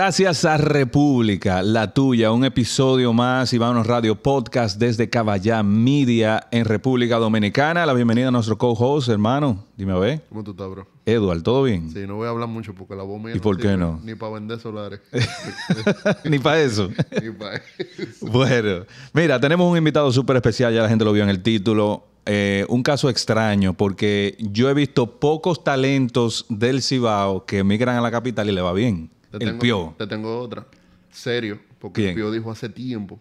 Gracias a República, la tuya, un episodio más, y unos Radio Podcast desde Caballá Media en República Dominicana. La bienvenida a nuestro co-host, hermano. Dime a ver. ¿Cómo tú estás, bro? Eduard, ¿todo bien? Sí, no voy a hablar mucho porque la voz me. ¿Y por qué no? Ni para vender solares. ni para eso. ni para eso. Bueno, mira, tenemos un invitado súper especial, ya la gente lo vio en el título. Eh, un caso extraño porque yo he visto pocos talentos del Cibao que emigran a la capital y le va bien. Te el tengo, Te tengo otra. Serio, porque pio dijo hace tiempo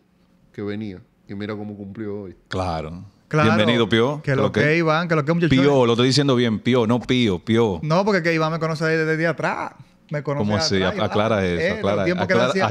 que venía y mira cómo cumplió hoy. Claro. Claro, Bienvenido, pio Que lo que, Iván, que lo que muchachos. Pio, lo estoy diciendo bien, pio no pio pio No, porque que Iván me conoce desde, desde atrás. Me ¿Cómo así? aclara eso, eh, aclara,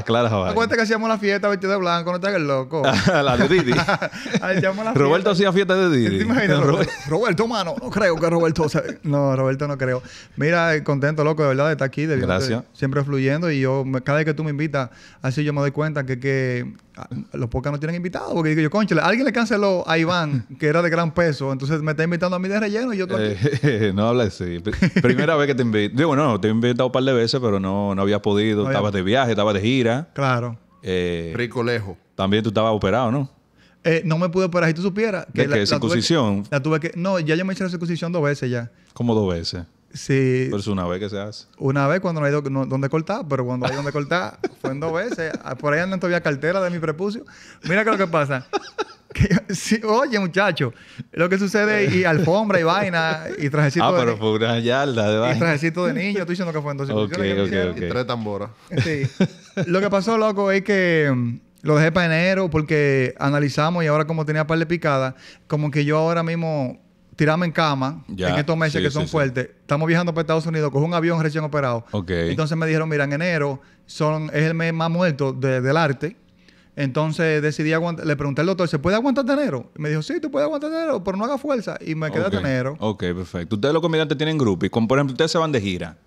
aclara, Acuérdate que hacíamos la fiesta vestido de blanco, no te hagas loco. la de Didi. Roberto hacía fiesta de Didi. ¿Te imaginas? Roberto, mano, no creo que Roberto... No, Roberto no creo. Mira, eh, contento, loco, de verdad, de estar aquí. De Gracias. Siempre fluyendo y yo, cada vez que tú me invitas, así yo me doy cuenta que, que Ah, los pocas no tienen invitados, porque digo yo, alguien le canceló a Iván, que era de gran peso, entonces me está invitando a mí de relleno y yo eh, no Primera vez que te invito. Digo, no, te he invitado un par de veces, pero no, no había podido. Estabas de viaje, estabas de gira. Claro. Eh, Rico lejos. También tú estabas operado, ¿no? Eh, no me pude operar. Si tú supieras... Que la, qué? La tuve que, no, ya yo me hecho la circuncisión dos veces ya. ¿Cómo dos veces? Sí. Pero es una vez que se hace. Una vez cuando no hay donde cortar, pero cuando hay donde cortar, fue en dos veces. Ah, por ahí andan todavía cartera de mi prepucio. Mira que lo que pasa. oye, muchacho, lo que sucede y alfombra y vaina y trajecito ah, pero fue una yarda de vaina. Y trajecito de niño, estoy diciendo que fue en dos okay, okay, okay. Y tres tamboras. Sí. Lo que pasó, loco, es que mm, lo dejé para enero porque analizamos y ahora como tenía par de picadas, como que yo ahora mismo tirarme en cama en estos meses que son fuertes. Estamos viajando para Estados Unidos, con un avión recién operado. Entonces me dijeron, mira, en enero son, es el mes más muerto del arte. Entonces decidí aguantar, le pregunté al doctor, ¿se puede aguantar de enero? Y me dijo, sí, tú puedes aguantar de enero, pero no haga fuerza. Y me quedé de enero. Ok, perfecto. Ustedes los comediantes tienen grupos, como, por ejemplo, ustedes se van de gira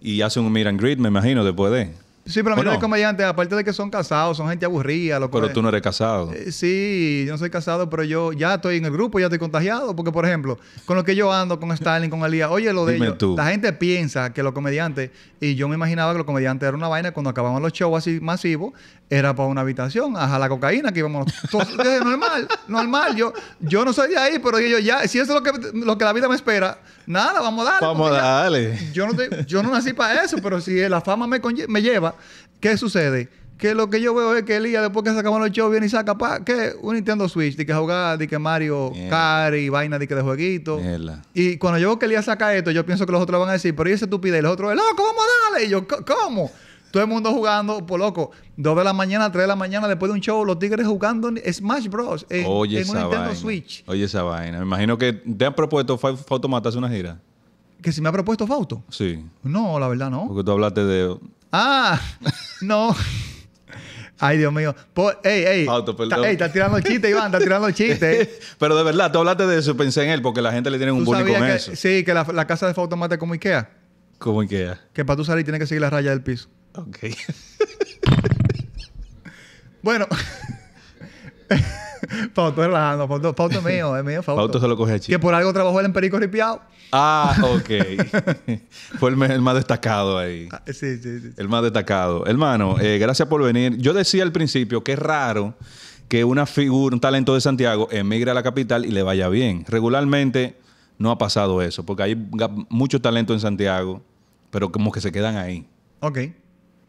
y hacen un meet and me imagino, después de. Sí, pero a mí comediantes, aparte de que son casados, son gente aburrida. Lo pero eh. tú no eres casado. Eh, sí, yo no soy casado, pero yo ya estoy en el grupo, ya estoy contagiado. Porque, por ejemplo, con lo que yo ando, con Stalin, con Alía, oye lo de La gente piensa que los comediantes, y yo me imaginaba que los comediantes era una vaina cuando acababan los shows así masivos, era para una habitación, ajá, la cocaína, que íbamos todos, eh, normal, normal. Yo, yo no soy de ahí, pero yo ya, si eso es lo que, lo que la vida me espera, nada, vamos a darle. Vamos a darle. Yo no, yo no nací para eso, pero si la fama me, me lleva, ¿Qué sucede? Que lo que yo veo es que Elías, después que se los shows, viene y saca pa, ¿qué? un Nintendo Switch, de que jugar, de que Mario Kart vaina de que de jueguito. Y cuando yo veo que Elías saca esto, yo pienso que los otros van a decir, pero y ese estupidez, y los otros, loco, vamos a darle. Y yo, ¿cómo? Todo el mundo jugando, por pues, loco, dos de la mañana, tres de la mañana, después de un show, los tigres jugando Smash Bros. En, Oye un Nintendo Switch. Oye esa vaina. Me imagino que te han propuesto Fauto matarse una gira. ¿Que si me ha propuesto Fauto? Sí. No, la verdad no. Porque tú hablaste de Ah, no. Ay, Dios mío. ey, ey. Auto, perdón. Ey, está tirando chiste, Iván, está tirando chiste. Pero de verdad, tú hablaste de eso, pensé en él, porque la gente le tiene un bullying con que, eso. Sí, que la, casa de Fautomate es como Ikea. Como Ikea. Que para tú salir tienes que seguir la raya del piso. Ok. bueno. Pauto relajando, Pauto mío, es mío, Pauto se lo coge a Chico. Que por algo trabajó él en Perico Ripiao. Ah, ok. Fue el, más destacado ahí. Ah, sí, sí, sí. El más destacado. Hermano, eh, gracias por venir. Yo decía al principio que es raro que una figura, un talento de Santiago emigre a la capital y le vaya bien. Regularmente no ha pasado eso, porque hay mucho talento en Santiago, pero como que se quedan ahí. Ok.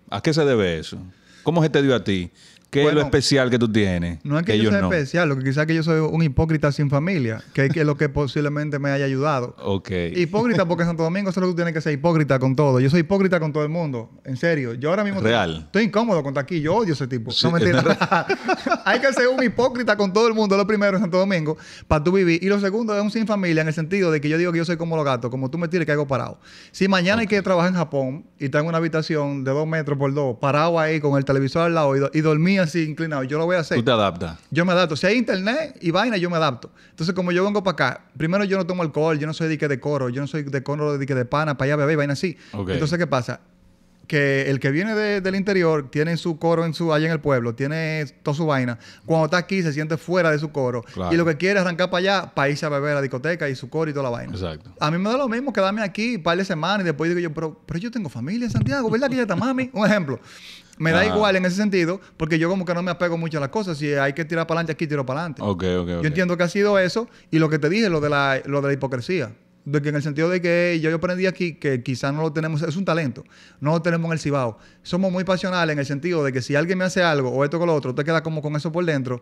¿A qué se debe eso? ¿Cómo se te dio a ti ¿Qué es lo especial que tú tienes? No es que, yo sea especial, lo que quizás que yo soy un hipócrita sin familia, que es lo que posiblemente me haya ayudado. Ok. Hipócrita porque en Santo Domingo solo tú tienes que ser hipócrita con todo. Yo soy hipócrita con todo el mundo, en serio. Yo ahora mismo Estoy, incómodo con aquí, yo odio ese tipo. No me mentira. Hay que ser un hipócrita con todo el mundo, lo primero en Santo Domingo, para tú vivir. Y lo segundo es un sin familia, en el sentido de que yo digo que yo soy como los gatos, como tú me tires, que hago parado. Si mañana hay que trabajar en Japón y tengo una habitación de dos metros por dos, parado ahí con el televisor al lado y, y dormía así inclinado, yo lo voy a hacer. Tú te adaptas. Yo me adapto. Si hay internet y vaina, yo me adapto. Entonces, como yo vengo para acá, primero yo no tomo alcohol, yo no soy dique de coro, yo no soy de coro de dique de pana, para allá bebé, vaina así. Entonces, ¿qué pasa? que el que viene del interior tiene su coro en su allá en el pueblo, tiene toda su vaina. Cuando está aquí se siente fuera de su coro y lo que quiere es arrancar para allá, para irse a beber a la discoteca y su coro y toda la vaina. Exacto. A mí me da lo mismo quedarme aquí un par de semanas y después digo yo, pero, pero yo tengo familia en Santiago, ¿verdad que ya está mami? un ejemplo. Me da igual en ese sentido, porque yo como que no me apego mucho a las cosas. Si hay que tirar para adelante, aquí tiro para adelante. Okay, okay, Yo entiendo que ha sido eso y lo que te dije, lo de la, lo de la hipocresía. De que en el sentido de que yo, aprendí aquí que quizás no lo tenemos, es un talento, no lo tenemos en el Cibao. Somos muy pasionales en el sentido de que si alguien me hace algo o esto con lo otro, te queda como con eso por dentro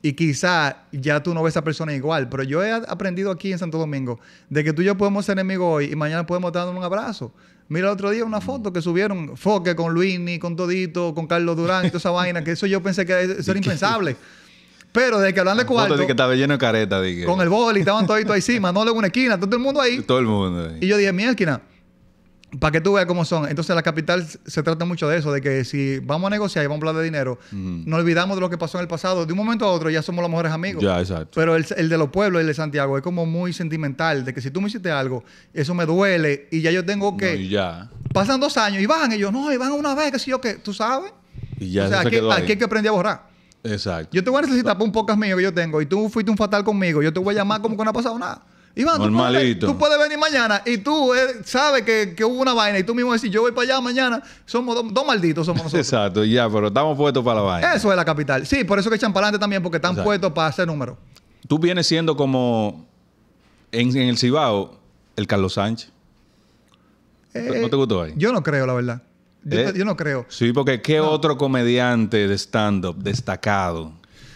y quizás ya tú no ves a esa persona igual. Pero yo he aprendido aquí en Santo Domingo de que tú y yo podemos ser enemigos hoy y mañana podemos darnos un abrazo. Mira el otro día una foto que subieron Foque con Luini, con Todito, con Carlos Durán, y toda esa vaina, que eso yo pensé que eso era impensable. Pero desde que hablan de cuarto. dije que estaba lleno de careta, Con el y estaban toditos ahí encima, no en una esquina, todo el mundo ahí. Todo el mundo ahí. Y yo dije, mi esquina para que tú veas cómo son. Entonces, la capital se trata mucho de eso, de que si vamos a negociar y vamos a hablar de dinero, nos no olvidamos de lo que pasó en el pasado. De un momento a otro ya somos los mejores amigos. Ya, exacto. Pero el, de los pueblos, el de Santiago, es como muy sentimental, de que si tú me hiciste algo, eso me duele y ya yo tengo que... No, ya. Pasan dos años y van ellos, no, y van una vez, que si yo que, tú sabes. Y ya o sea, se aquí, aquí hay que aprender a borrar. Exacto. Yo te voy a necesitar para un podcast mío que yo tengo y tú fuiste un fatal conmigo, yo te voy a llamar como que no ha pasado nada. Iván, tú puedes, tú puedes, venir mañana y tú eh, sabes que, hubo una vaina y tú mismo decís, yo voy para allá mañana, somos dos, malditos, somos nosotros. Exacto, ya, pero estamos puestos para la vaina. Eso es la capital. Sí, por eso que echan para adelante también, porque están puestos para hacer número. Tú vienes siendo como en, el Cibao, el Carlos Sánchez. Eh, ¿No te gustó ahí? Yo no creo, la verdad. Yo, eh, no creo. Sí, porque ¿qué otro comediante de stand-up destacado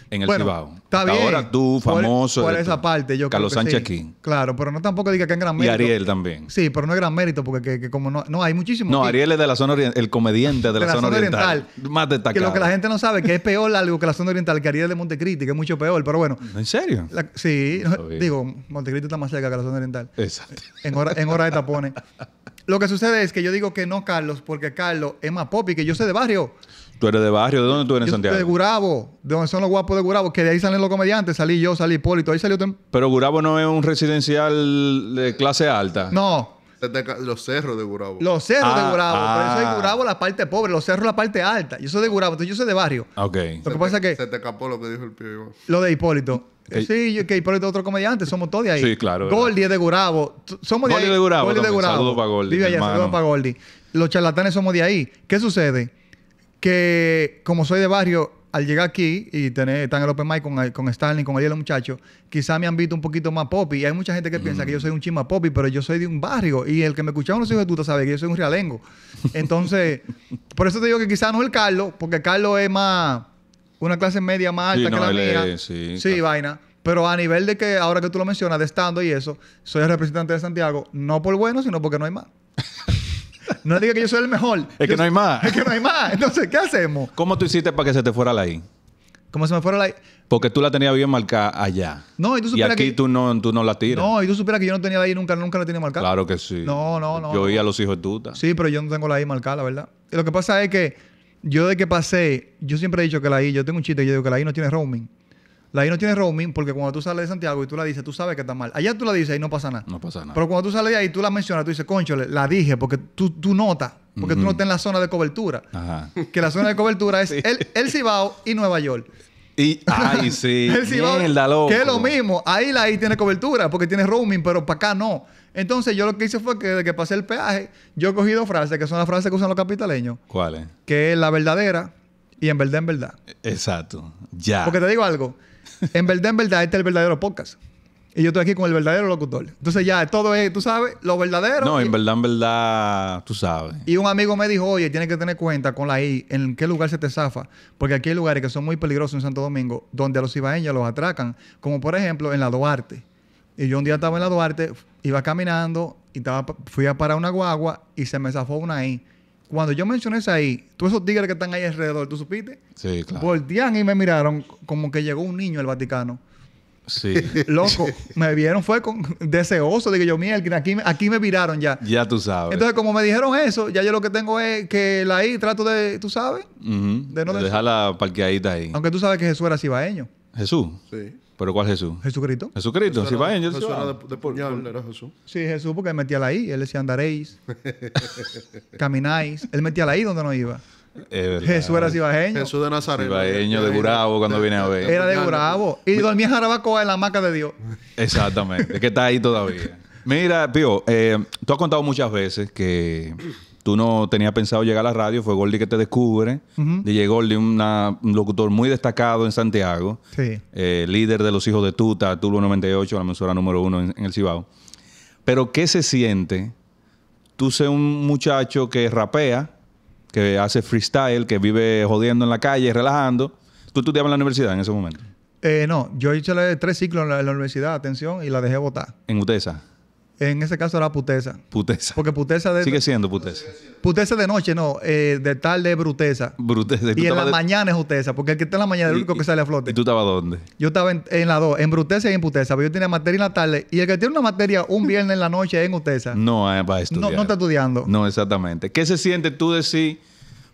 en el bueno, Cibao. Está bien. Ahora tú, famoso. Por, esa parte, yo Carlos creo que Sánchez Claro, pero no tampoco diga que es gran mérito. Y Ariel también. Sí, pero no es gran mérito porque como no, no hay muchísimos. No, Ariel es de la zona oriental, el comediante de, la, zona, oriental, Más destacado. Que lo que la gente no sabe que es peor algo que la zona oriental, que Ariel de Montecristi, que es mucho peor, pero bueno. ¿En serio? sí, digo, Montecristi está más cerca que la zona oriental. Exacto. En hora, en hora de tapones. lo que sucede es que yo digo que no Carlos, porque Carlos es más pop y que yo sé de barrio. Tú eres de barrio, ¿de dónde tú eres en Santiago? De Gurabo, de donde son los guapos de Gurabo, que de ahí salen los comediantes, salí yo, salí Hipólito, ahí salió. Pero Gurabo no es un residencial de clase alta. No. Los cerros de Gurabo. Los cerros de ah, Gurabo. Ah. Pero eso es Gurabo la parte pobre, los cerros la parte alta. Yo soy de Gurabo, entonces yo soy de barrio. Ok. Lo que pasa es que. Se te escapó lo que dijo el pío. Lo de Hipólito. Eh, sí, que Hipólito es otro comediante, somos todos de ahí. Sí, claro. Goldie es de Gurabo. Somos de de Gurabo. Goldie de Gurabo. Saludos para Goldie, Vive allá, saludos para Goldie. Los charlatanes somos de ahí. ¿Qué sucede? que como soy de barrio, al llegar aquí y tener, tan el Open Mic con, con Stanley, con Ariel, los muchachos, quizás me han visto un poquito más poppy. Y hay mucha gente que piensa que yo mm. soy un chima poppy, pero yo soy de un barrio. Y el que me escuchaba no hijos de puta sabe que yo soy un realengo. Entonces, por eso te digo que quizás no el Carlos, porque Carlos es más una clase media más alta que la mía. sí, vaina. Pero a nivel de que, ahora que tú lo mencionas, de estando y eso, soy el representante de Santiago, no por bueno, sino porque no hay más. No diga que yo soy el mejor. Es que no hay más. Es que no hay más. Entonces, ¿qué hacemos? ¿Cómo tú hiciste para que se te fuera la I? ¿Cómo se me fuera la I? Porque tú la tenías bien marcada allá. No, y tú supieras y aquí tú, no, la tiras. No, y tú supieras que yo no tenía la I nunca, nunca la tenía marcada. Claro que sí. No, no, no. Yo oía a los hijos de tuta. Sí, pero yo no tengo la I marcada, la verdad. lo que pasa es que yo de que pasé, yo siempre he dicho que la I, yo tengo un chiste y yo digo que la I no tiene roaming. La I no tiene roaming porque cuando tú sales de Santiago y tú la dices, tú sabes que está mal. Allá tú la dices y no pasa nada. No pasa nada. Pero cuando tú sales de ahí y tú la mencionas, tú dices, Concho, la dije porque tú, tú notas. Porque tú no estás en la zona de cobertura. Ajá. Que la zona de cobertura es el, Cibao y Nueva York. Y, ay, sí. el Cibao, el loco. Que es lo mismo. Ahí la I tiene cobertura porque tiene roaming, pero para acá no. Entonces, yo lo que hice fue que desde que pasé el peaje, yo he cogido frases que son las frases que usan los capitaleños. ¿Cuáles? Que es la verdadera y en verdad, en verdad. Exacto. Ya. Porque te digo algo en verdad, en verdad, este es el verdadero podcast. Y yo estoy aquí con el verdadero locutor. Entonces ya, todo es, tú sabes, lo verdadero. No, en verdad, en verdad, tú sabes. Y un amigo me dijo, oye, tienes que tener cuenta con la I, en qué lugar se te zafa. Porque aquí hay lugares que son muy peligrosos en Santo Domingo, donde a los ibaeños los atracan. Como por ejemplo en la Duarte. Y yo un día estaba en la Duarte, iba caminando y estaba, fui a parar una guagua y se me zafó una I cuando yo mencioné eso ahí, todos esos tigres que están ahí alrededor, ¿tú supiste? Sí, claro. Voltean y me miraron como que llegó un niño al Vaticano. Sí. Loco, me vieron, fue con, deseoso. Dije yo, miel, aquí, me viraron ya. Ya tú sabes. Entonces, como me dijeron eso, ya yo lo que tengo es que la ahí trato de, tú sabes, de no dejarla parqueadita ahí. Aunque tú sabes que Jesús era cibaeño. Jesús. Sí. ¿Pero cuál Jesús? Jesucristo. Jesucristo, si vayan, Jesús era de, de era Jesús. Sí, Jesús porque él metía la I, él decía andaréis, camináis, él metía la I donde no iba. Jesús era cibajeño. Jesús de Nazaret. Cibajeño, de Gurabo, cuando viene a ver. Era de Gurabo. Y dormía en Jarabacoa en la hamaca de Dios. Exactamente, es que está ahí todavía. Mira, Pío, eh, tú has contado muchas veces que tú no tenías pensado llegar a la radio, fue Gordy que te descubre. DJ Gordy, un locutor muy destacado en Santiago, sí. Eh, líder de los hijos de Tuta, Tulo 98, la mensura número uno en, el Cibao. Pero, ¿qué se siente? Tú ser un muchacho que rapea, que hace freestyle, que vive jodiendo en la calle, relajando. ¿Tú estudiabas en la universidad en ese momento? Eh, no, yo hice tres ciclos en la, en la universidad, atención, y la dejé votar. ¿En UTESA? En ese caso era puteza. Puteza. Porque puteza de... Sigue siendo puteza. Puteza de noche, no. Eh, de tarde es bruteza. Bruteza. Y, en la mañana es Uteza. Porque el que está en la mañana es el único que sale a flote. ¿Y tú estabas dónde? Yo estaba en, la dos. En bruteza y en putesa. Pero yo tenía materia en la tarde. Y el que tiene una materia un viernes en la noche es en uteza. No, para estudiar. No, no está estudiando. No, exactamente. ¿Qué se siente tú decir...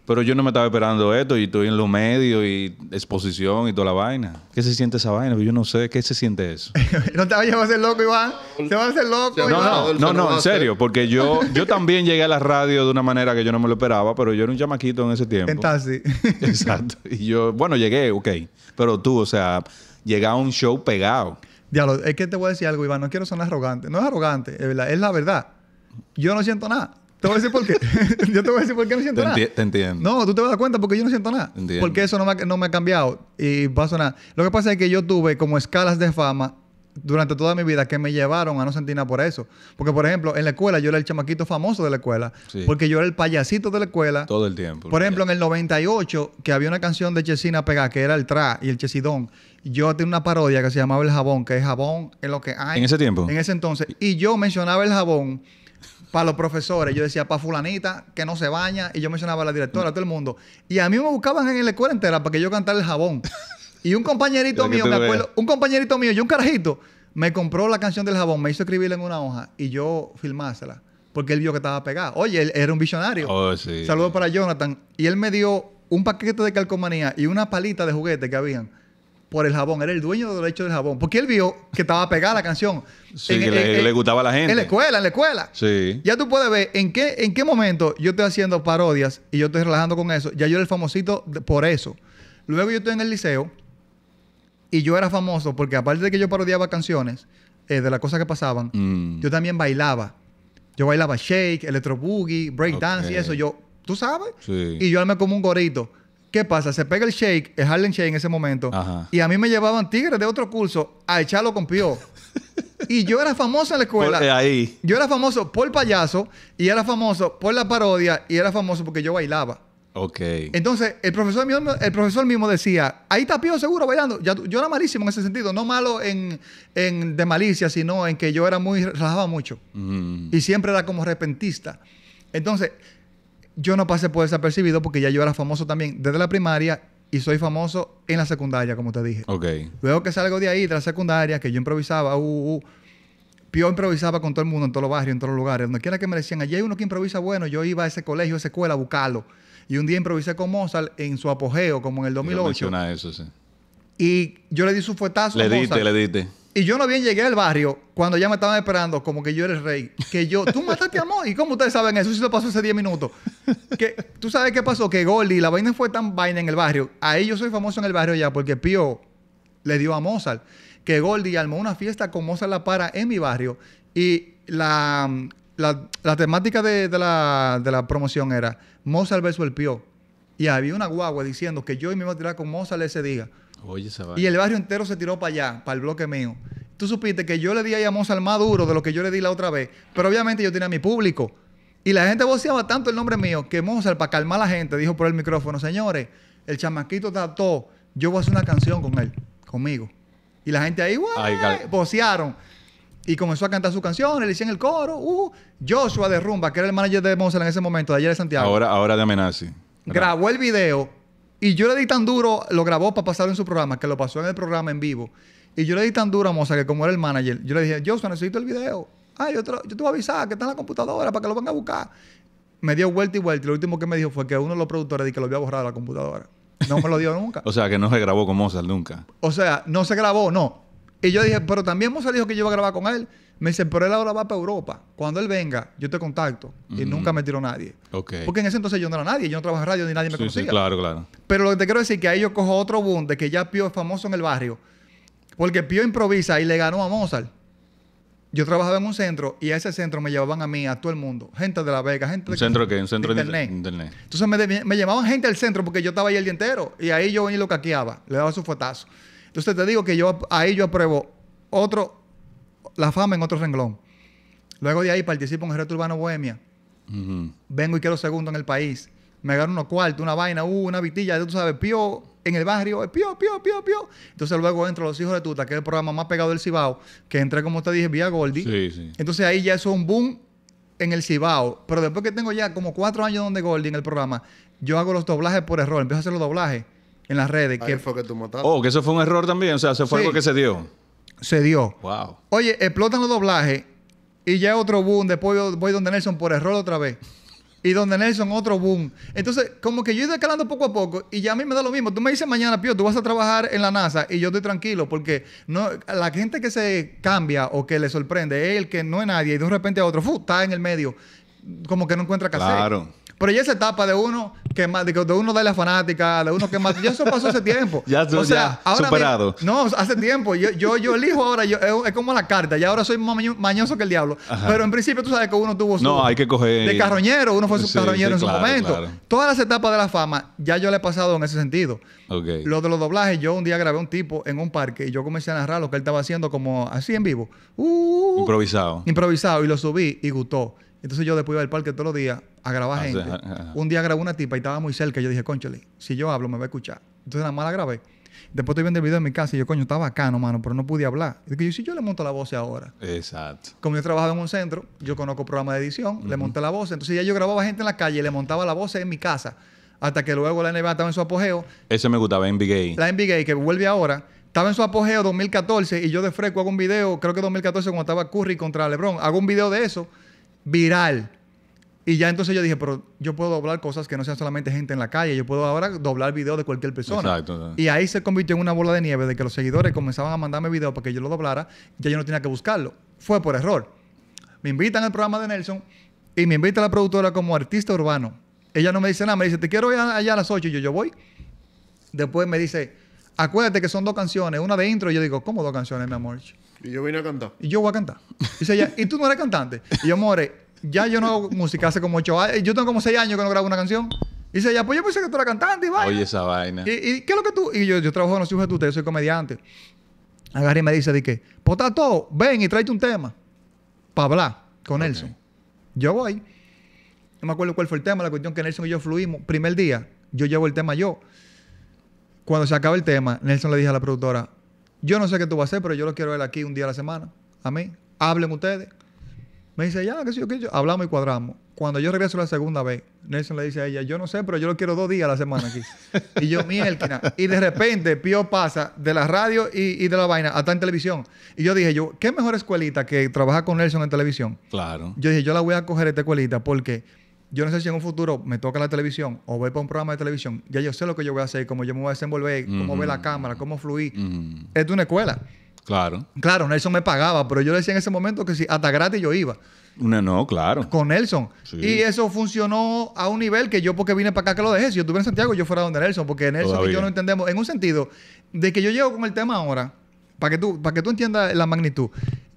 Pero yo no me estaba esperando esto y estoy en los medios y exposición y toda la vaina. ¿Qué se siente esa vaina? Yo no sé, ¿qué se siente eso? no te vayas a hacer loco, Iván. Te vas a hacer loco. No, Iván? no, no, en serio, porque yo, yo también llegué a la radio de una manera que yo no me lo esperaba, pero yo era un chamaquito en ese tiempo. En taxi. Exacto. Y yo, bueno, llegué, ok. Pero tú, o sea, llegaba a un show pegado. Diablo, es que te voy a decir algo, Iván. No quiero sonar arrogante. No es arrogante, es, verdad, es la verdad. Yo no siento nada. Te voy a decir por qué. yo te voy a decir por qué no siento nada. Te entiendo. No, tú te vas a dar cuenta porque yo no siento nada. Porque eso no me, ha cambiado y pasa nada. Lo que pasa es que yo tuve como escalas de fama durante toda mi vida que me llevaron a no sentir nada por eso. Porque, por ejemplo, en la escuela yo era el chamaquito famoso de la escuela. Porque yo era el payasito de la escuela. Todo el tiempo. Por ejemplo, en el 98, que había una canción de Chesina pegada que era el Tra y el Chesidón. Yo tenía una parodia que se llamaba El Jabón, que es jabón en lo que hay. En ese tiempo. En ese entonces. Y yo mencionaba el jabón para los profesores, yo decía, para fulanita, que no se baña, y yo mencionaba a la directora, a todo el mundo. Y a mí me buscaban en la escuela entera para que yo cantara el jabón. Y un compañerito mío, me acuerdo, un compañerito mío, y un carajito, me compró la canción del jabón, me hizo escribirla en una hoja y yo filmásela, porque él vio que estaba pegada. Oye, él era un visionario. Oh, Saludos para Jonathan. Y él me dio un paquete de calcomanía y una palita de juguete que habían por el jabón. Era el dueño de derecho del jabón. Porque él vio que estaba pegada la canción. Sí, que le, gustaba a la gente. En la escuela, en la escuela. Sí. Ya tú puedes ver en qué, en qué momento yo estoy haciendo parodias y yo estoy relajando con eso. Ya yo era el famosito por eso. Luego yo estoy en el liceo y yo era famoso porque aparte de que yo parodiaba canciones eh, de las cosas que pasaban, mm. yo también bailaba. Yo bailaba shake, electro boogie, break dance y eso. Yo, ¿tú sabes? Y yo me como un gorito. ¿Qué pasa? Se pega el shake, el Harlem Shake en ese momento. Y a mí me llevaban tigres de otro curso a echarlo con pio, y yo era famoso en la escuela. Eh, ahí. Yo era famoso por payaso y era famoso por la parodia y era famoso porque yo bailaba. Ok. Entonces, el profesor mismo, el profesor mismo decía, ahí está pio seguro bailando. yo era malísimo en ese sentido, no malo en, de malicia, sino en que yo era muy, rajaba mucho. Y siempre era como repentista. Entonces, yo no pasé por desapercibido porque ya yo era famoso también desde la primaria y soy famoso en la secundaria, como te dije. Ok. Luego que salgo de ahí, de la secundaria, que yo improvisaba, uh, uh, uh, yo improvisaba con todo el mundo, en todos los barrios, en todos los lugares, donde quiera que me decían, allí hay uno que improvisa bueno, yo iba a ese colegio, a esa escuela a buscarlo. Y un día improvisé con Mozart en su apogeo, como en el 2008. funciona eso, sí. Y yo le di su fuetazo. Le diste, le diste. Y yo no bien llegué al barrio cuando ya me estaban esperando, como que yo eres rey. Que yo, tú mataste a Mozart. ¿Y cómo ustedes saben eso? Si lo pasó hace 10 minutos. Que, ¿Tú sabes qué pasó? Que Goldie, la vaina fue tan vaina en el barrio. Ahí yo soy famoso en el barrio ya porque Pío le dio a Mozart. Que Goldie armó una fiesta con Mozart La Para en mi barrio. Y la, temática de, la, de la promoción era Mozart versus el Pío. Y había una guagua diciendo que yo me iba a tirar con Mozart ese día. Y el barrio entero se tiró para allá, para el bloque mío. Tú supiste que yo le di ahí a Mozart más duro de lo que yo le di la otra vez. Pero obviamente yo tenía mi público. Y la gente voceaba tanto el nombre mío que Mozart, para calmar a la gente, dijo por el micrófono, señores, el chamaquito trató, yo voy a hacer una canción con él, conmigo. Y la gente ahí, ¡guay! vocearon. Y comenzó a cantar su canción, le hicieron el coro. Uh, Joshua de Rumba, que era el manager de Mozart en ese momento, de ayer de Santiago. Ahora, ahora de Amenazi. Grabó el video y yo le di tan duro, lo grabó para pasarlo en su programa, que lo pasó en el programa en vivo. Y yo le di tan duro a Moza que como era el manager, yo le dije, yo necesito el video. Ah, yo te, voy a avisar que está en la computadora para que lo venga a buscar. Me dio vuelta y vuelta. Y lo último que me dijo fue que uno de los productores dijo que lo había borrado de la computadora. No me lo dio nunca. o sea, que no se grabó con Mozart nunca. O sea, no se grabó, no. Y yo dije, pero también Mozart dijo que yo iba a grabar con él. Me dice, pero él ahora va para Europa. Cuando él venga, yo te contacto. Y nunca me tiró nadie. Porque en ese entonces yo no era nadie. Yo no trabajaba en radio ni nadie me conocía. claro, claro. Pero lo que te quiero decir es que ahí yo cojo otro boom de que ya Pío es famoso en el barrio. Porque Pío improvisa y le ganó a Mozart. Yo trabajaba en un centro y a ese centro me llevaban a mí, a todo el mundo. Gente de La Vega, gente de... centro qué? internet? Entonces me, llamaban gente al centro porque yo estaba ahí el día entero. Y ahí yo venía y lo caqueaba. Le daba su fotazo. Entonces te digo que yo ahí yo apruebo otro la fama en otro renglón. Luego de ahí participo en el Reto Urbano Bohemia. Vengo y quedo segundo en el país. Me agarro unos cuartos, una vaina, uh, una vitilla, tú sabes, pio, en el barrio, eh, pio, pio, pio, pio. Entonces luego entro a Los Hijos de Tuta, que es el programa más pegado del Cibao, que entré, como te dije, vía Gordy. Sí, Entonces ahí ya es un boom en el Cibao. Pero después que tengo ya como cuatro años donde Gordy en el programa, yo hago los doblajes por error, empiezo a hacer los doblajes en las redes. que fue que Oh, que eso fue un error también, o sea, eso fue algo que se dio se dio. Wow. Oye, explotan los doblajes y ya otro boom. Después voy donde Nelson por error otra vez. Y donde Nelson otro boom. Entonces, como que yo he escalando poco a poco y ya a mí me da lo mismo. Tú me dices mañana, Pío, tú vas a trabajar en la NASA y yo estoy tranquilo porque no, la gente que se cambia o que le sorprende es el que no es nadie y de un repente a otro, ¡fu! está en el medio. Como que no encuentra casa. Claro. Pero ya esa etapa de uno que más, de, uno de la fanática, de uno que más, ya eso pasó hace tiempo. ya, o sea, ya superado. no, hace tiempo. Yo, yo, yo elijo ahora, yo, es como la carta, ya ahora soy más mañoso que el diablo. Pero en principio tú sabes que uno tuvo su. No, hay que coger. De carroñero, uno fue su carroñero en su momento. Todas las etapas de la fama, ya yo le he pasado en ese sentido. Okay. Lo de los doblajes, yo un día grabé a un tipo en un parque y yo comencé a narrar lo que él estaba haciendo como así en vivo. Uh, improvisado. Improvisado y lo subí y gustó. Entonces yo después iba al parque todos los días a grabar ah, gente. un día grabó una tipa y estaba muy cerca. Y yo dije, conchale, si yo hablo, me va a escuchar. Entonces nada más la grabé. Después estoy viendo el video en mi casa y yo, coño, estaba no mano, pero no pude hablar. Y dije, yo, si yo le monto la voz ahora. Exacto. Como yo trabajaba en un centro, yo conozco programas de edición, le monté la voz. Entonces ya yo grababa gente en la calle y le montaba la voz en mi casa. Hasta que luego la NBA estaba en su apogeo. Ese me gustaba, NBA. La NBA, que vuelve ahora. Estaba en su apogeo 2014 y yo de fresco hago un video, creo que 2014 cuando estaba Curry contra LeBron, hago un video de eso, viral. Y ya entonces yo dije, pero yo puedo doblar cosas que no sean solamente gente en la calle, yo puedo ahora doblar videos de cualquier persona. Exacto. Y ahí se convirtió en una bola de nieve de que los seguidores comenzaban a mandarme videos para que yo lo doblara, ya yo no tenía que buscarlo. Fue por error. Me invitan al programa de Nelson y me invita a la productora como artista urbano. Ella no me dice nada, me dice, te quiero ir allá a las 8 y yo, yo voy. Después me dice, acuérdate que son dos canciones, una de intro, y yo digo, ¿cómo dos canciones, mi amor? Y yo vine a cantar. Y yo voy a cantar. Y dice ¿y tú no eres cantante? Y yo, more, ya yo no hago música hace como ocho años. Yo tengo como seis años que no grabo una canción. Y dice ella, pues yo pensé que tú eras cantante y vaya. Oye, esa vaina. ¿Y, qué es lo que tú? Y yo, yo trabajo en los hijos de ustedes, yo soy comediante. Agarré y me dice, de que, pues todo. ven y tráete un tema para hablar con Nelson. Yo voy. No me acuerdo cuál fue el tema, la cuestión que Nelson y yo fluimos. Primer día, yo llevo el tema yo. Cuando se acaba el tema, Nelson le dije a la productora, yo no sé qué tú vas a hacer, pero yo lo quiero ver aquí un día a la semana. A mí, hablen ustedes. Me dice, ya, qué sé yo, qué Hablamos y cuadramos. Cuando yo regreso la segunda vez, Nelson le dice a ella, yo no sé, pero yo lo quiero dos días a la semana aquí. y yo, mierda. Y de repente, Pío pasa de la radio y, de la vaina hasta en televisión. Y yo dije, yo, qué mejor escuelita que trabajar con Nelson en televisión. Claro. Yo dije, yo la voy a coger esta escuelita porque yo no sé si en un futuro me toca la televisión o voy para un programa de televisión. Ya yo sé lo que yo voy a hacer, cómo yo me voy a desenvolver, cómo ve la cámara, cómo fluir. Es de una escuela. Claro. Claro, Nelson me pagaba, pero yo le decía en ese momento que si hasta gratis yo iba. No, no, claro. Con Nelson. Y eso funcionó a un nivel que yo, porque vine para acá, que lo dejé. Si yo estuve en Santiago, yo fuera donde Nelson, porque Nelson y yo no entendemos. En un sentido, de que yo llego con el tema ahora, para que tú, para que tú entiendas la magnitud.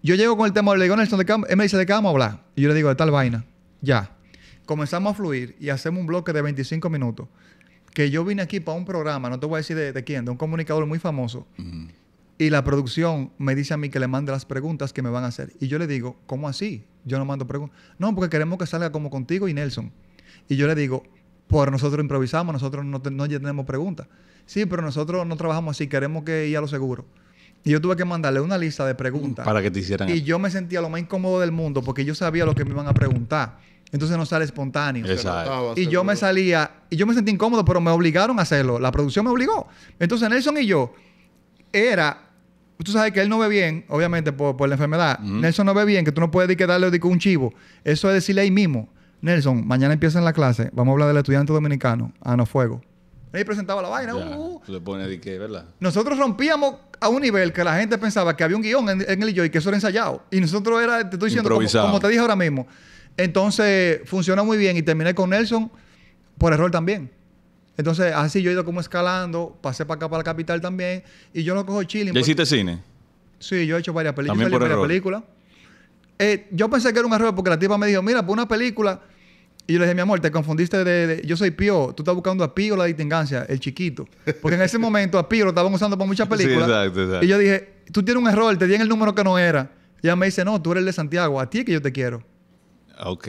Yo llego con el tema, le digo a Nelson, de él me dice, ¿de qué vamos a hablar? Y yo le digo, de tal vaina. Ya. Comenzamos a fluir y hacemos un bloque de 25 minutos. Que yo vine aquí para un programa, no te voy a decir de, quién, de un comunicador muy famoso. Y la producción me dice a mí que le mande las preguntas que me van a hacer. Y yo le digo, ¿cómo así? Yo no mando preguntas. No, porque queremos que salga como contigo y Nelson. Y yo le digo, por nosotros improvisamos, nosotros no, tenemos preguntas. Sí, pero nosotros no trabajamos así, queremos que ir lo seguro. Y yo tuve que mandarle una lista de preguntas. Para que te hicieran. Y yo me sentía lo más incómodo del mundo porque yo sabía lo que me iban a preguntar. Entonces no sale espontáneo. Exacto. Y yo me salía, y yo me sentí incómodo, pero me obligaron a hacerlo. La producción me obligó. Entonces Nelson y yo era pues tú sabes que él no ve bien, obviamente por, la enfermedad. Nelson no ve bien, que tú no puedes dedicarle que darle un chivo. Eso es decirle ahí mismo. Nelson, mañana empieza en la clase, vamos a hablar del estudiante dominicano, a no fuego. Ahí presentaba la vaina. Ya, uh, uh, uh". le ¿verdad? Nosotros rompíamos a un nivel que la gente pensaba que había un guión en, el y yo y que eso era ensayado. Y nosotros era, te estoy diciendo, como, como, te dije ahora mismo. Entonces, funciona muy bien y terminé con Nelson por error también. Entonces, así yo he ido como escalando, pasé para acá, para la capital también, y yo no cojo chile. ¿Ya hiciste cine? Sí, yo he hecho varias películas. También varias películas. Eh, yo pensé que era un error porque la tipa me dijo, mira, por una película... Y yo le dije, mi amor, te confundiste de, Yo soy Pío. Tú estás buscando a Pío la distingancia, el chiquito. Porque en ese momento a Pío lo estaban usando para muchas películas. Sí, exacto, exacto. Y yo dije, tú tienes un error, te di en el número que no era. Y ella me dice, no, tú eres el de Santiago. A ti es que yo te quiero. Ok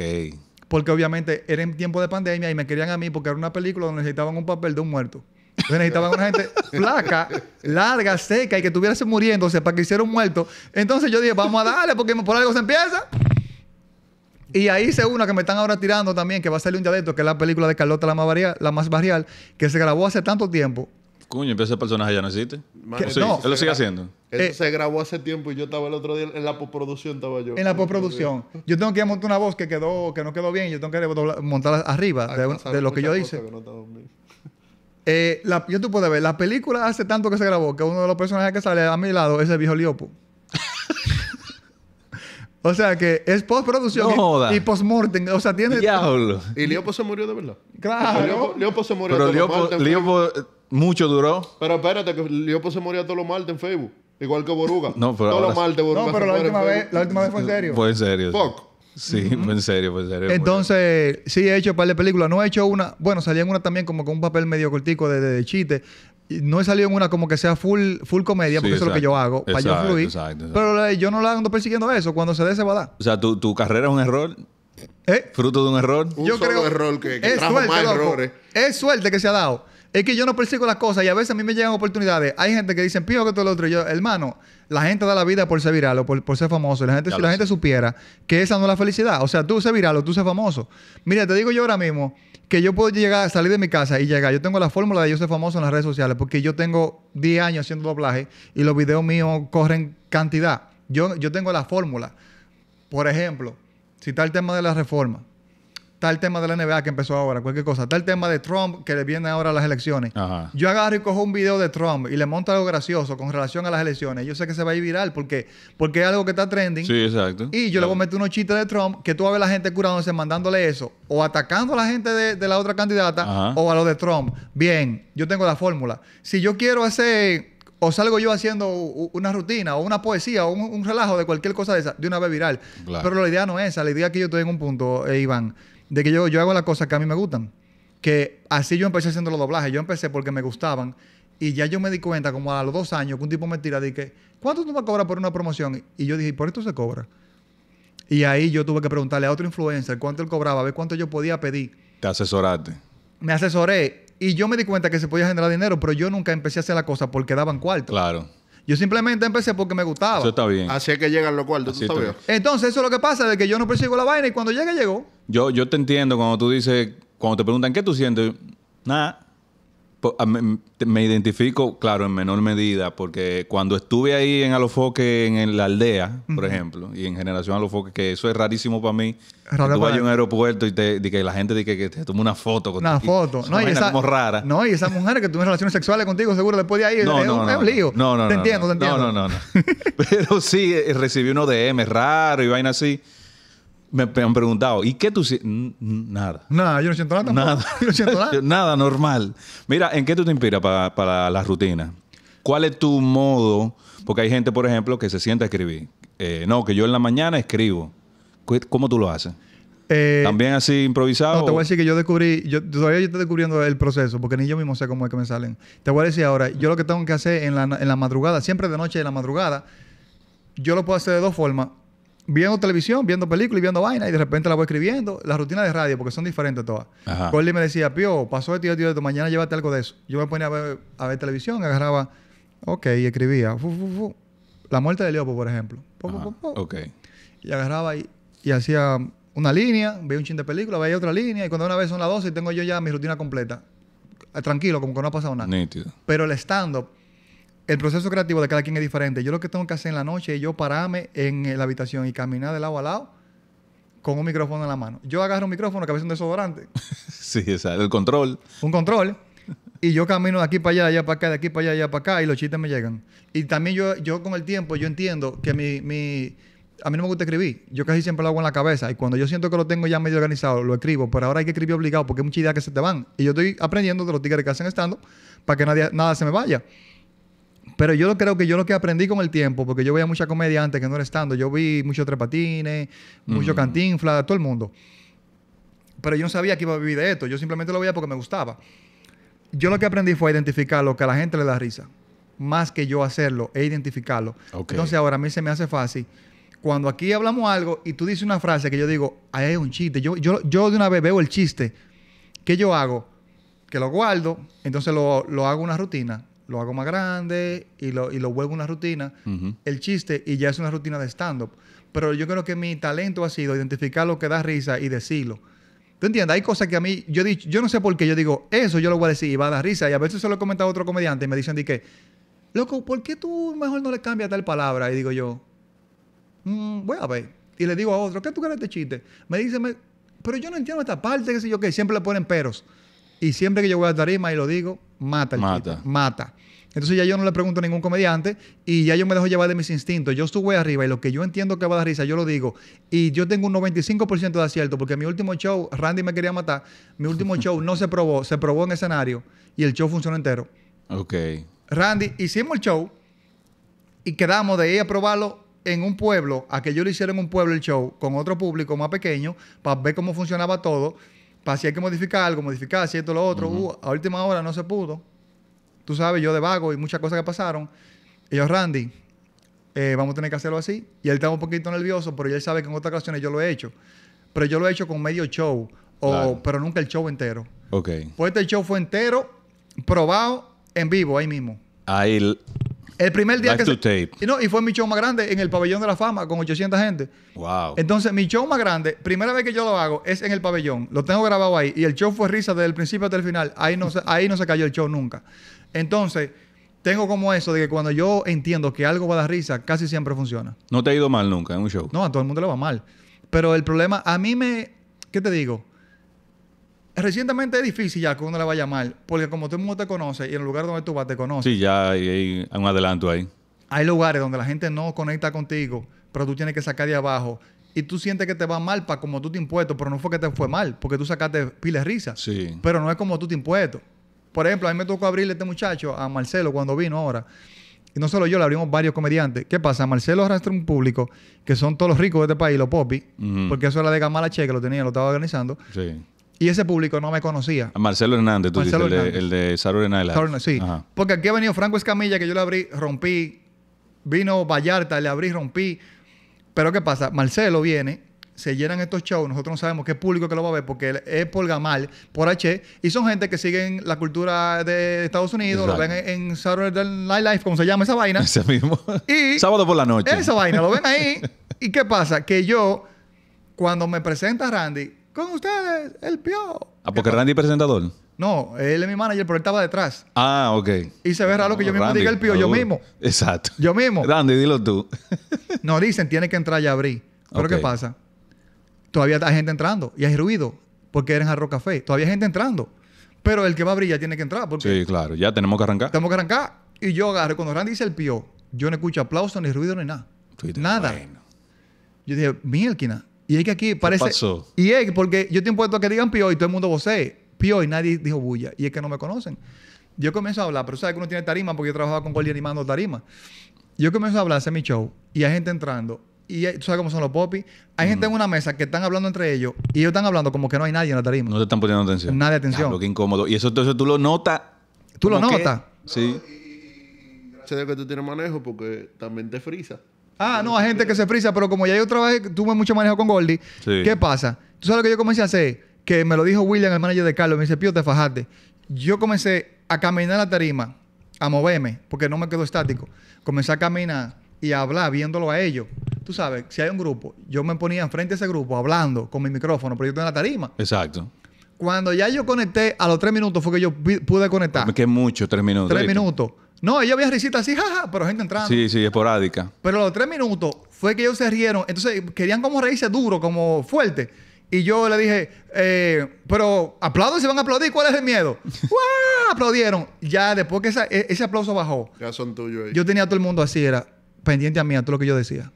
porque obviamente era en tiempo de pandemia y me querían a mí porque era una película donde necesitaban un papel de un muerto. Entonces necesitaban una gente flaca, larga, seca y que estuviera muriéndose para que hiciera un muerto. Entonces yo dije, vamos a darle porque por algo se empieza. Y ahí hice una que me están ahora tirando también, que va a salir un día de esto, que es la película de Carlota la más, barrial, la más barrial, que se grabó hace tanto tiempo Cuño, ese personaje ya no existe. no, él lo sigue haciendo. Eh, se grabó hace tiempo y yo estaba el otro día en la postproducción, estaba yo. En la postproducción. Yo tengo que montar una voz que quedó, que no quedó bien, yo tengo que montarla arriba ah, de, lo que yo hice. Eh, yo tú puedes ver, la película hace tanto que se grabó que uno de los personajes que sale a mi lado es el viejo Liopo. O sea que es postproducción y, postmortem. O sea, tiene. Diablo. Y Liopo se murió de verdad. Claro. Liopo, se murió de verdad. Pero mucho duró. Pero espérate, que yo puse se moría todos los martes en Facebook. Igual que Boruga. No, pero todos los martes Boruga. No, pero la última, vez, la última vez fue en serio. Fue en serio. Fuck. Sí, fue en serio, fue en serio. Entonces, sí, he hecho un par de películas. No he hecho una. Bueno, salía en una también como con un papel medio cortico de, de, chiste. No he salido en una como que sea full, full comedia, porque eso es lo que yo hago, para yo fluir. Pero eh, yo no la ando persiguiendo eso. Cuando se dé, se va a dar. O sea, tu, tu carrera es un error. ¿Eh? Fruto de un error. Un yo creo, error que, es trajo más errores. Es suerte que se ha dado. Es que yo no persigo las cosas y a veces a mí me llegan oportunidades. Hay gente que dice, pío que todo el otro. yo, hermano, la gente da la vida por ser viral o por, ser famoso. Y la gente, si la gente supiera que esa no es la felicidad. O sea, tú ser viral o tú ser famoso. Mira, te digo yo ahora mismo que yo puedo llegar, salir de mi casa y llegar. Yo tengo la fórmula de yo ser famoso en las redes sociales porque yo tengo 10 años haciendo doblaje y los videos míos corren cantidad. Yo, yo tengo la fórmula. Por ejemplo, está el tema de la reforma el tema de la NBA que empezó ahora, cualquier cosa, Está el tema de Trump que le viene ahora a las elecciones. Yo agarro y cojo un video de Trump y le monto algo gracioso con relación a las elecciones. Yo sé que se va a ir viral porque, porque es algo que está trending. Sí, exacto. Y yo le voy a meter unos chistes de Trump que tú vas a ver la gente curándose, mandándole eso, o atacando a la gente de, la otra candidata o a lo de Trump. Bien, yo tengo la fórmula. Si yo quiero hacer o salgo yo haciendo una rutina o una poesía o un, relajo de cualquier cosa de esa, de una vez viral. Pero la idea no es esa, la idea es que yo estoy en un punto, eh, Iván, de que yo, yo hago las cosas que a mí me gustan. Que así yo empecé haciendo los doblajes. Yo empecé porque me gustaban. Y ya yo me di cuenta, como a los dos años, que un tipo me tira, dije, ¿cuánto tú vas a cobrar por una promoción? Y yo dije, por esto se cobra? Y ahí yo tuve que preguntarle a otro influencer cuánto él cobraba, a ver cuánto yo podía pedir. Te asesoraste. Me asesoré y yo me di cuenta que se podía generar dinero, pero yo nunca empecé a hacer la cosa porque daban cuarto. Claro. Yo simplemente empecé porque me gustaba. Eso está bien. Así es que llegan los cuartos, Entonces, eso es lo que pasa, de que yo no persigo la vaina y cuando llega, llegó. Yo, yo te entiendo cuando tú dices, cuando te preguntan qué tú sientes, nada me identifico, claro, en menor medida, porque cuando estuve ahí en Alofoque, en, la aldea, por ejemplo, y en Generación Alofoque, que eso es rarísimo para mí. Raro tú vayas a un aeropuerto y, te, la gente que, te tomó una foto contigo. Una foto. no, y esa, como rara. No, y esa mujer que tuve relaciones sexuales contigo, seguro después de ahí no, es, no, un, no, lío. No, no, te entiendo, te entiendo. No, no, no. Pero sí, eh, recibí de m raro y vaina así me, han preguntado, ¿y qué tú Nada. Nada, yo no siento nada. Nada. Yo no siento nada. nada, normal. Mira, ¿en qué tú te inspiras para, para las rutinas? ¿Cuál es tu modo? Porque hay gente, por ejemplo, que se sienta a escribir. Eh, no, que yo en la mañana escribo. ¿Cómo tú lo haces? Eh, ¿También así improvisado? No, te voy a decir que yo descubrí, yo todavía yo estoy descubriendo el proceso, porque ni yo mismo sé cómo es que me salen. Te voy a decir ahora, yo lo que tengo que hacer en la, en la madrugada, siempre de noche y en la madrugada, yo lo puedo hacer de dos formas viendo televisión, viendo películas y viendo vaina y de repente la voy escribiendo. Las rutinas de radio, porque son diferentes todas. me decía, Pío, pasó esto tío de mañana llévate algo de eso. Yo me ponía a ver, a ver televisión, agarraba, ok, y escribía. La muerte de Leopo, por ejemplo. ok. Y agarraba y, hacía una línea, veía un chin de película, veía otra línea y cuando una vez son las 12 tengo yo ya mi rutina completa. Tranquilo, como que no ha pasado nada. Nítido. Pero el stand-up el proceso creativo de cada quien es diferente. Yo lo que tengo que hacer en la noche es yo pararme en la habitación y caminar de lado a lado con un micrófono en la mano. Yo agarro un micrófono que a veces es un desodorante. sí, exacto. El control. Un control. Y yo camino de aquí para allá, de allá para acá, de aquí para allá, de allá para acá, y los chistes me llegan. Y también yo, yo con el tiempo, yo entiendo que mi, mi, a mí no me gusta escribir. Yo casi siempre lo hago en la cabeza. Y cuando yo siento que lo tengo ya medio organizado, lo escribo. Pero ahora hay que escribir obligado porque hay muchas ideas que se te van. Y yo estoy aprendiendo de los tigres que hacen estando para que nadie, nada se me vaya. Pero yo creo que yo lo que aprendí con el tiempo, porque yo veía mucha comedia antes que no era estando, yo vi muchos trepatines, mucho cantinflas, todo el mundo. Pero yo no sabía que iba a vivir de esto, yo simplemente lo veía porque me gustaba. Yo lo que aprendí fue identificar lo que a la gente le da risa, más que yo hacerlo, e identificarlo. Entonces ahora a mí se me hace fácil cuando aquí hablamos algo y tú dices una frase que yo digo, ahí hay un chiste. Yo, yo, yo de una vez veo el chiste. ¿Qué yo hago? Que lo guardo, entonces lo, lo hago una rutina lo hago más grande y lo, y lo vuelvo una rutina, el chiste, y ya es una rutina de stand-up. Pero yo creo que mi talento ha sido identificar lo que da risa y decirlo. ¿Tú entiendes? Hay cosas que a mí, yo, dicho, yo no sé por qué, yo digo, eso yo lo voy a decir y va a dar risa. Y a veces se lo he comentado a otro comediante y me dicen, de que, loco, ¿por qué tú mejor no le cambias tal palabra? Y digo yo, mm, voy a ver. Y le digo a otro, ¿qué tú quieres de este chiste? Me dicen, pero yo no entiendo esta parte, qué sé yo, que siempre le ponen peros. Y siempre que yo voy a tarima y lo digo, mata el mata. mata. Entonces ya yo no le pregunto a ningún comediante y ya yo me dejo llevar de mis instintos. Yo estuve arriba y lo que yo entiendo que va a dar risa, yo lo digo. Y yo tengo un 95% de acierto porque mi último show, Randy me quería matar, mi último show no se probó, se probó en escenario y el show funcionó entero. Ok. Randy, hicimos el show y quedamos de ir a probarlo en un pueblo, a que yo le hiciera en un pueblo el show con otro público más pequeño para ver cómo funcionaba todo si hay que modificar algo, modificar, si lo otro, uh, a última hora no se pudo. Tú sabes, yo de vago y muchas cosas que pasaron. Y yo, Randy, eh, vamos a tener que hacerlo así. Y él está un poquito nervioso, pero él sabe que en otras ocasiones yo lo he hecho. Pero yo lo he hecho con medio show, o, pero nunca el show entero. Ok. Pues este show fue entero, probado, en vivo, ahí mismo. Ahí el primer día que No, y fue mi show más grande en el Pabellón de la Fama con 800 gente. Wow. Entonces, mi show más grande, primera vez que yo lo hago, es en el pabellón. Lo tengo grabado ahí y el show fue risa desde el principio hasta el final. Ahí no ahí no se cayó el show nunca. Entonces, tengo como eso de que cuando yo entiendo que algo va a dar risa, casi siempre funciona. No te ha ido mal nunca en un show. No, a todo el mundo le va mal. Pero el problema, a mí me, ¿qué te digo? Recientemente es difícil ya que uno le vaya mal, porque como todo el mundo te conoce y en el lugar donde tú vas te conoce. Sí, ya hay, un adelanto ahí. Hay lugares donde la gente no conecta contigo, pero tú tienes que sacar de abajo y tú sientes que te va mal para como tú te impuesto, pero no fue que te fue mal, porque tú sacaste piles risas. Sí. Pero no es como tú te impuesto. Por ejemplo, a mí me tocó abrirle este muchacho, a Marcelo, cuando vino ahora. Y no solo yo, le abrimos varios comediantes. ¿Qué pasa? Marcelo arrastra un público, que son todos los ricos de este país, los popis, porque eso era de Gamala Che, que lo tenía, lo estaba organizando. Sí. Y ese público no me conocía. Marcelo Hernández, tú dices, El, de, de Saturday Porque aquí ha venido Franco Escamilla, que yo le abrí, rompí. Vino Vallarta, le abrí, rompí. Pero ¿qué pasa? Marcelo viene, se llenan estos shows, nosotros no sabemos qué público que lo va a ver, porque es por Gamal, por H, y son gente que siguen la cultura de Estados Unidos, lo ven en, Saturday Night Live, como se llama esa vaina. Ese mismo. Y Sábado por la noche. Esa vaina, lo ven ahí. ¿Y qué pasa? Que yo, cuando me presenta Randy, con ustedes, el pio. Ah, porque Randy es presentador. No, él es mi manager, pero él estaba detrás. Ah, ok. Y se ve raro que yo mismo diga el pío, yo mismo. Exacto. Yo mismo. Randy, dilo tú. no, dicen, tiene que entrar y abrir... Pero ¿qué pasa? Todavía hay gente entrando y hay ruido porque eres a Café. Todavía hay gente entrando. Pero el que va a abrir ya tiene que entrar porque Sí, claro. Ya tenemos que arrancar. tenemos que arrancar. Y yo agarro, cuando Randy dice el pío, yo no escucho aplauso, ni ruido, ni nada. Nada. Yo dije, mielquina, y es que aquí parece. Y es porque yo te impuesto a que digan pio y todo el mundo vocee. pio y nadie dijo bulla. Y es que no me conocen. Yo comienzo a hablar, pero sabes que uno tiene tarima porque yo trabajaba con y animando tarima. Yo comienzo a hablar, hace mi show y hay gente entrando. Y tú sabes cómo son los popis. Hay gente en una mesa que están hablando entre ellos y ellos están hablando como que no hay nadie en la tarima. No te están poniendo atención. Nada de atención. Lo que incómodo. Y eso, entonces tú lo notas. Tú lo notas. Sí. y, que tú tienes manejo porque también te frisa. Ah, no, a gente que se frisa, pero como ya yo trabajé, tuve mucho manejo con Goldie, ¿qué pasa? ¿Tú sabes lo que yo comencé a hacer? Que me lo dijo William, el manager de Carlos, me dice, Pío, te fajaste. Yo comencé a caminar la tarima, a moverme, porque no me quedo estático. Comencé a caminar y a hablar viéndolo a ellos. Tú sabes, si hay un grupo, yo me ponía enfrente a ese grupo hablando con mi micrófono, pero yo estoy en la tarima. Exacto. Cuando ya yo conecté, a los tres minutos fue que yo pude conectar. Me quedé mucho, tres minutos. Tres minutos. No, ella había risitas así, jaja, pero gente entrando. Sí, sí, esporádica. Pero los tres minutos fue que ellos se rieron. Entonces querían como reírse duro, como fuerte. Y yo le dije, eh, pero aplauden, se van a aplaudir, ¿cuál es el miedo? ¡Uah! Aplaudieron. Ya después que e, ese aplauso bajó. Ya son tuyos Yo tenía a todo el mundo así, era pendiente a mí, a todo lo que yo decía.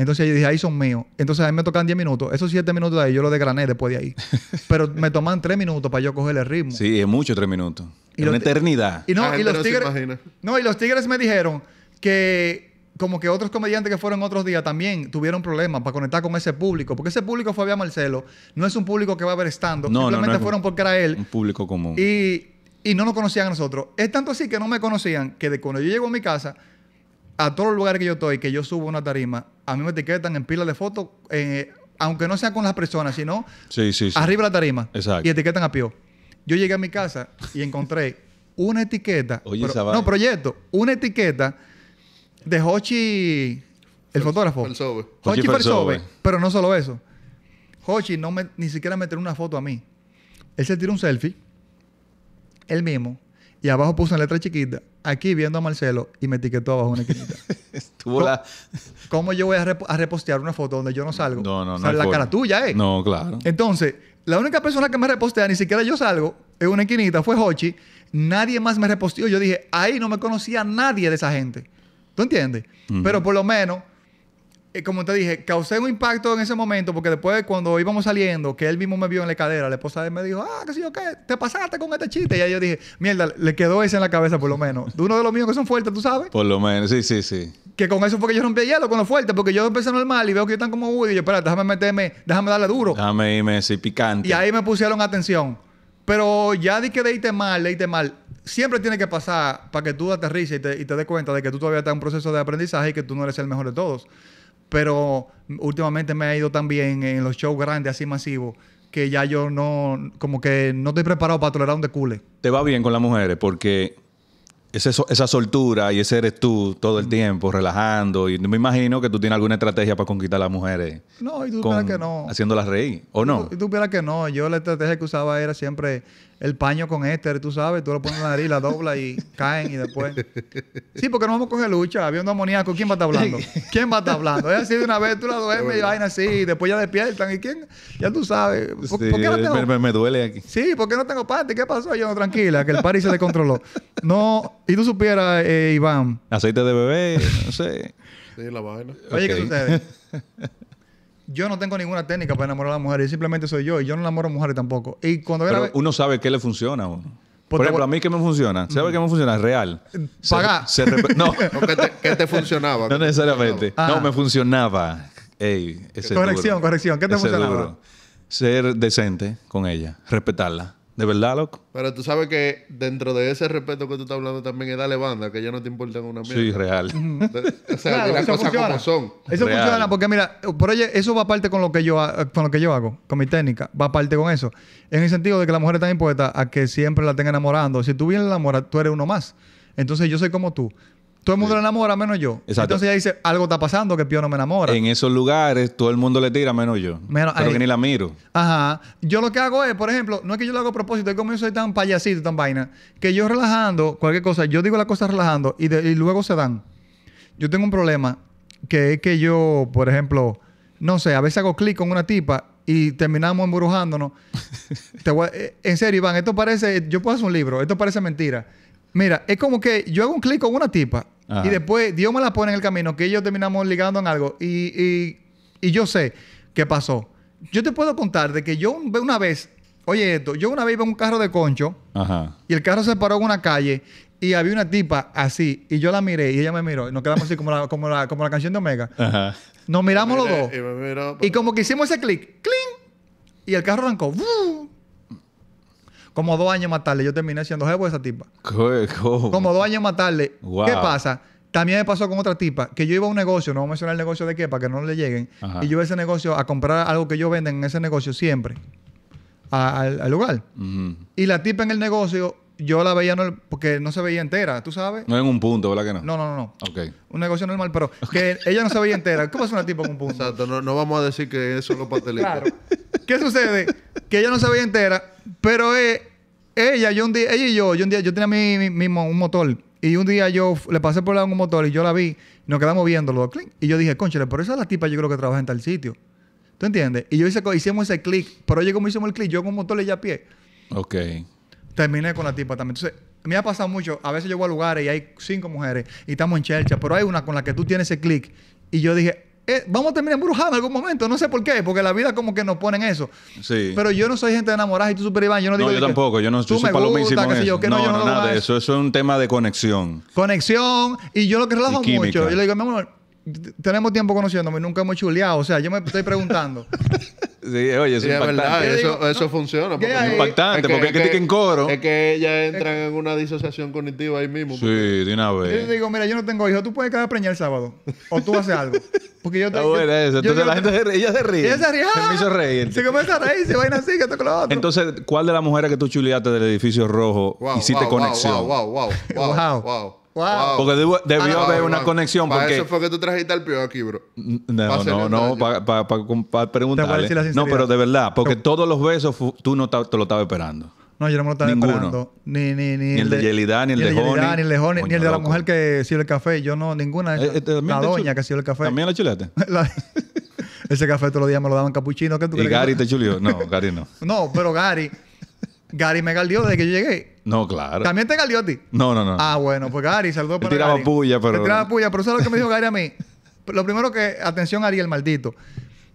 Entonces yo dije, ahí son míos. Entonces a mí me tocan 10 minutos. Esos 7 minutos de ahí yo los desgrané después de ahí. Pero me toman 3 minutos para yo coger el ritmo. Sí, es mucho 3 minutos. Y una eternidad. Y no, y los tigres. me dijeron que como que otros comediantes que fueron otros días también tuvieron problemas para conectar con ese público. Porque ese público fue a Marcelo. No es un público que va a ver estando. No, Simplemente no, fueron porque era él. Un público común. Y, y no nos conocían a nosotros. Es tanto así que no me conocían que de cuando yo llego a mi casa, a todos los lugares que yo estoy, que yo subo una tarima, a mí me etiquetan en pila de fotos, eh, aunque no sea con las personas, sino sí, sí, arriba la tarima. Y etiquetan a pio Yo llegué a mi casa y encontré una etiqueta. Oye, no, proyecto. Una etiqueta de Hochi, el fotógrafo. Hochi Pero no solo eso. Hochi no me, ni siquiera me tiró una foto a mí. Él se tiró un selfie, él mismo, y abajo puso una letra chiquita, aquí viendo a Marcelo y me etiquetó abajo una esquinita. ¿Cómo, la... ¿Cómo, yo voy a, repostear una foto donde yo no salgo? No, no, no. la cara tuya, ¿eh? No, claro. Entonces, la única persona que me repostea, ni siquiera yo salgo, en una esquinita, fue Hochi. Nadie más me reposteó. Yo dije, ahí no me conocía nadie de esa gente. ¿Tú entiendes? Pero por lo menos eh, como te dije, causé un impacto en ese momento porque después cuando íbamos saliendo, que él mismo me vio en la cadera, la esposa de él me dijo, ah, qué sé yo qué, te pasaste con este chiste. Y ahí yo dije, mierda, le quedó ese en la cabeza por lo menos. De uno de los míos que son fuertes, tú sabes. Por lo menos, sí, sí, sí. Que con eso fue que yo rompí el hielo, con los fuertes... porque yo empecé normal y veo que están como Woody. Y yo, espera déjame meterme, déjame darle duro. Déjame irme, así picante. Y ahí me pusieron atención. Pero ya di que deíte mal, deíte mal. Siempre tiene que pasar para que tú aterrices y te, des cuenta de que tú todavía estás en un proceso de aprendizaje y que tú no eres el mejor de todos pero últimamente me ha ido tan bien en los shows grandes, así masivos, que ya yo no, como que no estoy preparado para tolerar un decule. Te va bien con las mujeres porque esa soltura y ese eres tú todo el mm. tiempo, relajando. Y me imagino que tú tienes alguna estrategia para conquistar a las mujeres. No, y tú piensas que no. Haciéndolas reír, ¿o no? Y tú, supieras que no. Yo la estrategia que usaba era siempre el paño con éster, tú sabes, tú lo pones en la nariz, la dobla y caen y después. Sí, porque no vamos con el lucha, había un amoníaco, ¿quién va a estar hablando? ¿Quién va a estar hablando? Es así de una vez, tú la duermes y vaina así, después ya despiertan. ¿Y quién? Ya tú sabes. sí, no tengo? Me, duele aquí. Sí, porque no tengo parte? ¿Qué pasó? Yo no, tranquila, que el party se controló No, y tú supieras, eh, Iván. Aceite de bebé, no sé. Sí, la vaina. Oye, ¿qué sucede? yo no tengo ninguna técnica para enamorar a las mujeres, simplemente soy yo y yo no enamoro a mujeres tampoco. Y cuando uno sabe qué le funciona uno. Por, ejemplo, a mí qué me funciona. ¿Sabe mm. qué me funciona? Real. Eh, pagá, no. ¿qué, te, funcionaba? No necesariamente. No, ah. me funcionaba. corrección, corrección. ¿Qué te ese funcionaba? Ser decente con ella, respetarla. De verdad, loco. Pero tú sabes que dentro de ese respeto que tú estás hablando también es dale banda, que ya no te importan una mierda. Sí, real. o sea, las cosas como son. Eso funciona porque, mira, por eso va aparte con lo, que yo, con lo que yo hago, con mi técnica. Va aparte con eso. En el sentido de que la mujer está impuesta a que siempre la tenga enamorando. Si tú vienes la enamorada, tú eres uno más. Entonces yo soy como tú. Todo el mundo le enamora menos yo. Entonces ella dice, algo está pasando que Pío no me enamora. En esos lugares todo el mundo le tira menos yo. Menos, que ni la miro. Ajá. Yo lo que hago es, por ejemplo, no es que yo lo hago a propósito, es como yo soy tan payasito, tan vaina, que yo relajando cualquier cosa, yo digo las cosas relajando y, luego se dan. Yo tengo un problema que es que yo, por ejemplo, no sé, a veces hago clic con una tipa y terminamos embrujándonos. Te eh, en serio, Iván, esto parece, yo puedo hacer un libro, esto parece mentira. Mira, es como que yo hago un clic con una tipa y después Dios me la pone en el camino, que ellos terminamos ligando en algo y, yo sé qué pasó. Yo te puedo contar de que yo una vez, oye esto, yo una vez iba en un carro de concho y el carro se paró en una calle y había una tipa así y yo la miré y ella me miró y nos quedamos así como la, como la, como la canción de Omega. Nos miramos los dos y, como que hicimos ese clic, cling, y el carro arrancó. Como dos años más tarde, yo terminé siendo jefe de esa tipa. Como dos años más tarde. ¿Qué pasa? También me pasó con otra tipa, que yo iba a un negocio, no voy a mencionar el negocio de qué, para que no le lleguen, y yo iba a ese negocio a comprar algo que yo venden en ese negocio siempre, al, lugar. Y la tipa en el negocio yo la veía porque no se veía entera, ¿tú sabes? No en un punto, ¿verdad que no? No, no, no. Ok. Un negocio normal, pero que ella no se veía entera. ¿Cómo es una tipa en un punto? Exacto, no, vamos a decir que es lo pastelita. Claro. ¿Qué sucede? Que ella no se veía entera, pero eh, ella, yo un día, ella y yo, yo un día, yo tenía mi, un motor. Y un día yo le pasé por lado un motor y yo la vi, nos quedamos viendo clic. Y yo dije, conchale, pero esa es la tipa yo creo que trabaja en tal sitio. ¿Tú entiendes? Y yo hice, hicimos ese clic, pero oye, como hicimos el clic, yo con un motor le ya a pie. Ok terminé con la tipa también. Entonces, me ha pasado mucho. A veces yo voy a lugares y hay cinco mujeres y estamos en chercha, pero hay una con la que tú tienes ese clic. Y yo dije, eh, vamos a terminar embrujada en algún momento. No sé por qué, porque la vida como que nos pone en eso. Sí. Pero yo no soy gente de enamorada y tú super Iván. Yo no digo. No, yo tampoco. Yo no soy palomísimo. No, yo, no, no, no nada de eso. Eso es un tema de conexión. Conexión. Y yo lo que relajo mucho. Yo le digo, mi amor, tenemos tiempo conociéndome y nunca hemos chuleado. O sea, yo me estoy preguntando. Sí, oye, es impactante. eso, funciona. es impactante, porque es que, coro. Es que ellas entran en una disociación cognitiva ahí mismo. Sí, de una vez. Yo digo, mira, yo no tengo hijos, tú puedes quedar preñar el sábado. O tú haces algo. Porque yo te. Está eso. Entonces la gente se ríe. Ella se ríe. Ella se ríe. Se me hizo ¡ah! reír. Se comienza a reír, se vaina así, que esto con lo Entonces, ¿cuál de las mujeres que tú chuleaste del edificio rojo hiciste conexión? Wow, wow, wow, wow, wow. Wow. Porque ah, debió, haber una conexión. Para eso fue que tú trajiste al peor aquí, bro. Mm, no, no, no, para pa, preguntarle. No, pero de verdad, porque todos los besos tú no te lo estabas esperando. No, yo no me lo estaba esperando. Ni, ni, ni, el de Yelida, ni el de Honey. Ni el de la mujer que sirve el café. Yo no, ninguna. Eh, eh, la doña que sirve el café. ¿También la chulete Ese café todos los días me lo daban capuchino. ¿qué ¿Y Gary te chulió? No, Gary no. no, pero Gary... Gary me galdió desde que yo llegué. No, claro. ¿También te Galiotti? No, no, no. Ah, bueno, pues Gary, saludos para tiraba puya, pero... tiraba puya, pero eso es lo que me dijo Gary a mí. Lo primero que... Atención, Ariel, maldito.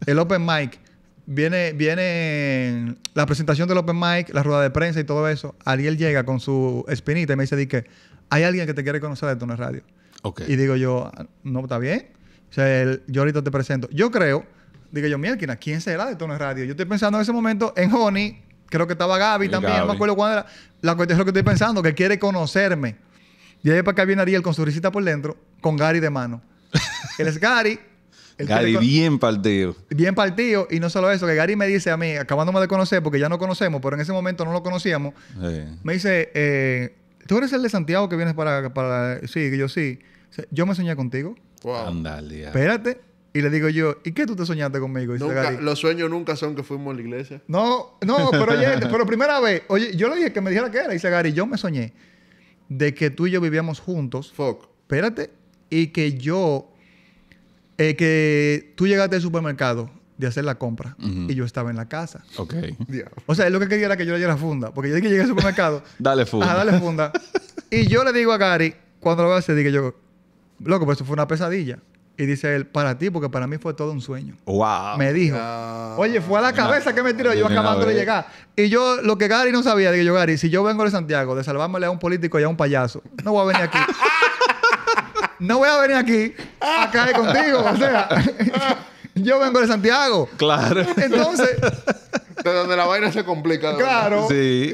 El open mic. Viene, viene la presentación del open mic, la rueda de prensa y todo eso. Ariel llega con su espinita y me dice, di que hay alguien que te quiere conocer de Tono Radio. Okay. Y digo yo, no, está bien. O sea, yo ahorita te presento. Yo creo, digo yo, Mielkina, ¿quién será de Tono Radio? Yo estoy pensando en ese momento en Honey, Creo que estaba Gaby también, no me acuerdo cuándo era. La cuestión es lo que estoy pensando, que quiere conocerme. Y ahí para acá viene Ariel con su risita por dentro, con Gary de mano. Él es Gary. Gary bien partido. Bien partido. Y no solo eso, que Gary me dice a mí, acabándome de conocer, porque ya no conocemos, pero en ese momento no lo conocíamos, me dice, eh, ¿tú eres el de Santiago que vienes para...? para... Sí, que yo sí. Yo me soñé contigo. Wow. Andale, Espérate. Y le digo yo, ¿y qué tú te soñaste conmigo? Dice nunca, los sueños nunca son que fuimos a la iglesia. No, no, pero, oye, pero primera vez, oye, yo le dije que me dijera qué era. dice Gary, yo me soñé de que tú y yo vivíamos juntos. Fuck. Espérate. Y que yo, eh, que tú llegaste al supermercado de hacer la compra y yo estaba en la casa. Ok. O sea, él lo que quería era que yo le diera funda. Porque yo dije que llegué al supermercado. dale funda. Ah, dale funda. y yo le digo a Gary, cuando lo veo se dije yo, loco, pues eso fue una pesadilla. Y dice él, para ti, porque para mí fue todo un sueño. Me dijo. Oye, fue a la cabeza que me tiró yo acabando de llegar. Y yo, lo que Gary no sabía, digo yo, Gary, si yo vengo de Santiago, de salvármele a un político y a un payaso, no voy a venir aquí. no voy a venir aquí a caer contigo. O sea, yo vengo de Santiago. Claro. Entonces. De donde la vaina se complica. Claro.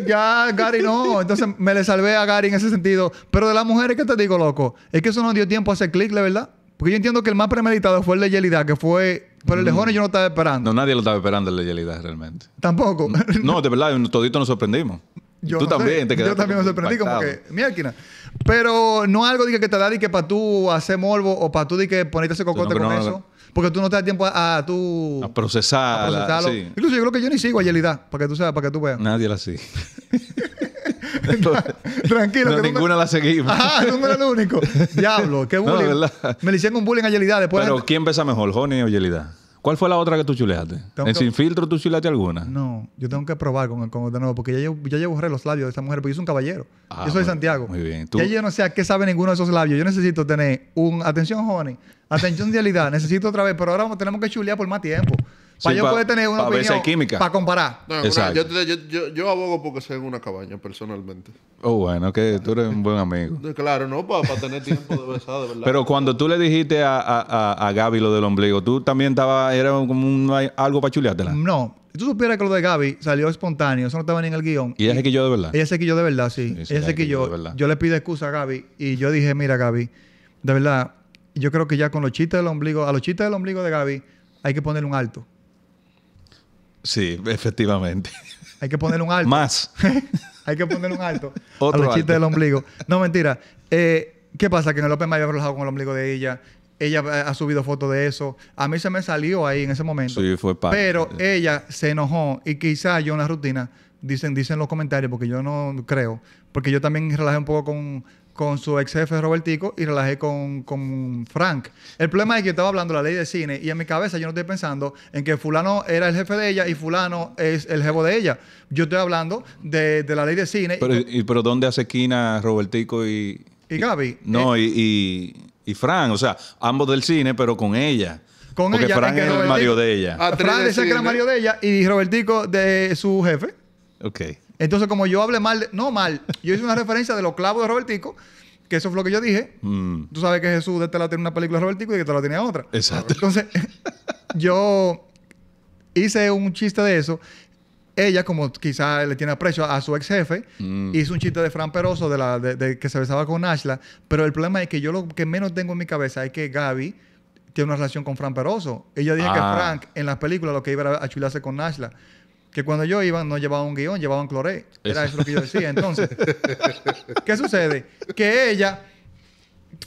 Ya Gary no. Entonces me le salvé a Gary en ese sentido. Pero de las mujeres, ¿qué te digo, loco? Es que eso no dio tiempo a hacer clic, verdad. Porque yo entiendo que el más premeditado fue el de Yelida, que fue. Pero el de mm. Jones yo no estaba esperando. No, nadie lo estaba esperando el de Yelida realmente. Tampoco. No, de verdad, todito nos sorprendimos. Yo tú también te quedaste. Yo también me sorprendí como que, Pero no algo que te da y que para tú hacer morbo o para tú que ponerte ese cocote con eso. porque tú no te das tiempo a, tu. tú. A procesar. procesarlo. Incluso yo creo que yo ni sigo a Yelida, para que tú sabes, para que tú veas. Nadie la sigue. Tranquilo. No, ninguna la seguimos. Ah, no era el único. Diablo, qué bullying. me le hicieron un bullying a Yelida después. Pero, ¿quién besa mejor, Honey o Yelida? ¿Cuál fue la otra que tú chuleaste? ¿En Sin Filtro tú chuleaste alguna? No, yo tengo que probar con, con de nuevo, porque ya yo, ya borré los labios de esa mujer, porque yo soy un caballero. yo ah, soy Santiago. Muy bien. no sé qué sabe ninguno de esos labios. Yo necesito tener un... Atención, honey. Atención, Yelida necesito otra vez, pero ahora tenemos que chulear por más tiempo para yo tener una opinión. química. Para comparar. yo, yo, yo, abogo porque sea en una cabaña, personalmente. Oh, bueno, que tú eres un buen amigo. claro, no, para tener tiempo de besar, de verdad. Pero cuando tú le dijiste a, a, Gaby lo del ombligo, ¿tú también estaba, era como algo para chuleártela? No. tú supieras que lo de Gaby salió espontáneo, eso no estaba ni en el guión. ¿Y ese que yo de verdad? Ese que yo de verdad, sí. Ese ella yo Yo le pido excusa a Gaby y yo dije, mira, Gaby, de verdad, yo creo que ya con los chistes del ombligo, a los chistes del ombligo de Gaby hay que ponerle un alto. Sí, efectivamente. Hay que poner un alto. Más. Hay que poner un alto Otro a los chistes del ombligo. No, mentira. Eh, ¿Qué pasa? Que en el Open Mayor relajado con el ombligo de ella. Ella eh, ha subido fotos de eso. A mí se me salió ahí en ese momento. Sí, fue padre. Pero ella se enojó y quizás yo en la rutina, dicen, dicen los comentarios, porque yo no creo, porque yo también relajé un poco con con su ex jefe Robertico y relajé con, Frank. El problema es que yo estaba hablando de la ley de cine y en mi cabeza yo no estoy pensando en que fulano era el jefe de ella y fulano es el jefe de ella. Yo estoy hablando de, la ley de cine. Pero, y, pero ¿dónde hace esquina Robertico y... Y Gaby. No, eh, y, Frank, o sea, ambos del cine, pero con ella. Con Porque Frank es el marido de ella. Frank es el marido de ella y Robertico de su jefe. Ok. Entonces, como yo hablé mal, no mal, yo hice una referencia de los clavos de Robertico, que eso fue lo que yo dije. Mm. Tú sabes que Jesús de este lado tiene una película de Robertico y que te este la tiene otra. Exacto. Entonces, yo hice un chiste de eso. Ella, como quizás le tiene aprecio a, su ex jefe, mm. hizo un chiste de Fran Peroso de la, que se besaba con Ashla. Pero el problema es que yo lo que menos tengo en mi cabeza es que Gaby tiene una relación con Fran Peroso. Ella dijo que ah. Frank en las películas lo que iba a chularse con Ashla que cuando yo iba no llevaba un guión, llevaba un cloré. Era eso, lo que yo decía. Entonces, ¿qué sucede? Que ella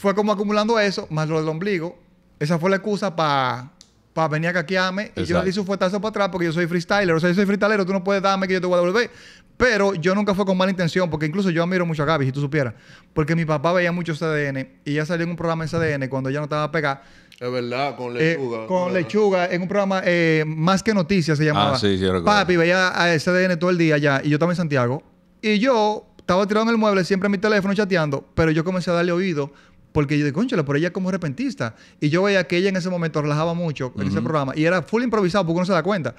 fue como acumulando eso, más lo del ombligo. Esa fue la excusa para ...para venir a caquearme. Y yo le di su fuetazo para atrás porque yo soy freestyler. O sea, yo soy freestylero, tú no puedes darme que yo te voy a devolver. Pero yo nunca fue con mala intención, porque incluso yo admiro mucho a Gaby, si tú supieras. Porque mi papá veía mucho CDN y ella salió en un programa en CDN cuando ella no estaba pegada es verdad, con eh, lechuga. con lechuga, en un programa eh, Más que Noticias se llamaba. Ah, sí, Papi veía a CDN todo el día allá y yo estaba en Santiago. Y yo estaba tirado en el mueble, siempre en mi teléfono chateando, pero yo comencé a darle oído porque yo dije, cónchale, pero ella como repentista. Y yo veía que ella en ese momento relajaba mucho en ese programa. Y era full improvisado porque uno se da cuenta.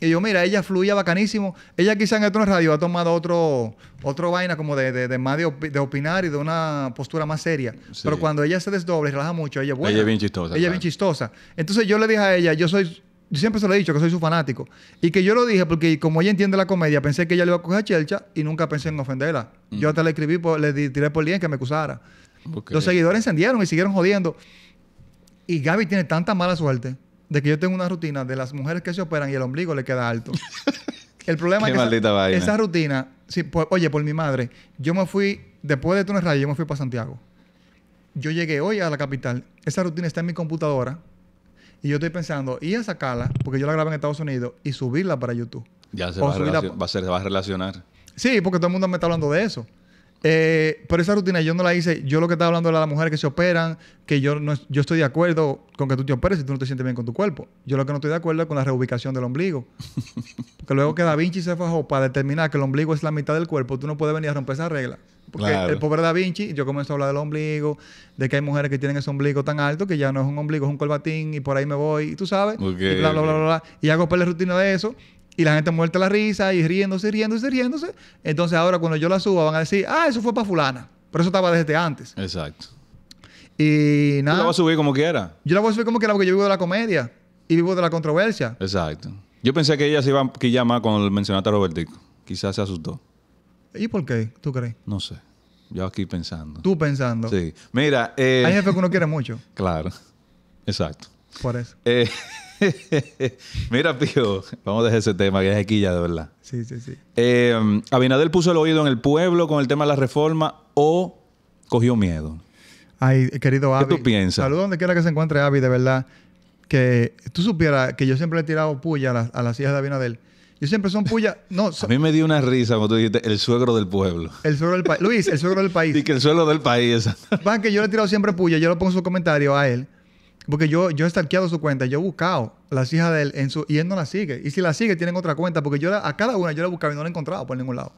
Y yo, mira, ella fluía bacanísimo. Ella quizá en otro radio ha tomado otro, otro vaina como de, de, más de, opinar y de una postura más seria. Pero cuando ella se desdobla y relaja mucho, ella vuelve. Ella es bien chistosa. Ella es bien chistosa. Entonces yo le dije a ella, yo soy yo siempre se lo he dicho que soy su fanático. Y que yo lo dije porque como ella entiende la comedia, pensé que ella le iba a coger a chelcha y nunca pensé en ofenderla. Yo hasta le escribí, le tiré por lien que me acusara. Los seguidores encendieron y siguieron jodiendo. Y Gaby tiene tanta mala suerte de que yo tengo una rutina de las mujeres que se operan y el ombligo le queda alto. el problema es que esa, rutina, oye, por mi madre, yo me fui, después de Tunes Radio, yo me fui para Santiago. Yo llegué hoy a la capital, esa rutina está en mi computadora y yo estoy pensando, ir a sacarla, porque yo la grabé en Estados Unidos, y subirla para YouTube. Ya va, a se va a relacionar. Sí, porque todo el mundo me está hablando de eso. Eh, pero esa rutina yo no la hice. Yo lo que estaba hablando era de las mujeres que se operan, que yo, no, yo estoy de acuerdo con que tú te operes si tú no te sientes bien con tu cuerpo. Yo lo que no estoy de acuerdo es con la reubicación del ombligo. Porque luego que Da Vinci se fajó para determinar que el ombligo es la mitad del cuerpo, tú no puedes venir a romper esa regla. Porque el pobre Da Vinci, yo comienzo a hablar del ombligo, de que hay mujeres que tienen ese ombligo tan alto que ya no es un ombligo, es un colbatín y por ahí me voy, y tú sabes, y bla, bla, bla, bla, Y hago pele rutina de eso y la gente muerta la risa y riéndose, riéndose, riéndose. Entonces ahora cuando yo la suba van a decir, ah, eso fue para fulana. Pero eso estaba desde antes. Exacto. Y nada. Tú la voy a subir como quiera. Yo la voy a subir como quiera porque yo vivo de la comedia y vivo de la controversia. Exacto. Yo pensé que ella se iba a quillar más cuando mencionaste a Robertico. Quizás se asustó. ¿Y por qué? ¿Tú crees? No sé. Yo aquí pensando. Tú pensando. Sí. Mira. Eh... Hay jefe que uno quiere mucho. claro. Exacto. Por eso. Eh... Mira, Pío, vamos a dejar ese tema que es equilla, de verdad. Sí, sí, sí. Eh, puso el oído en el pueblo con el tema de la reforma o cogió miedo? Ay, querido Avi. ¿Qué tú piensas? Saludos donde quiera que se encuentre Avi, de verdad. Que tú supieras que yo siempre le he tirado puya a las, hijas de Abinadel Yo siempre son puya. No, A mí me dio una risa cuando tú dijiste el suegro del pueblo. El suegro del país. Luis, el suegro del país. Y que el suegro del país. Van que yo le he tirado siempre puya. Yo lo pongo en su comentario a él. Porque yo, yo he stalkeado su cuenta, yo he buscado las hijas de él en su, y él no la sigue. Y si la sigue, tienen otra cuenta, porque yo a cada una yo la buscado y no la he encontrado por ningún lado.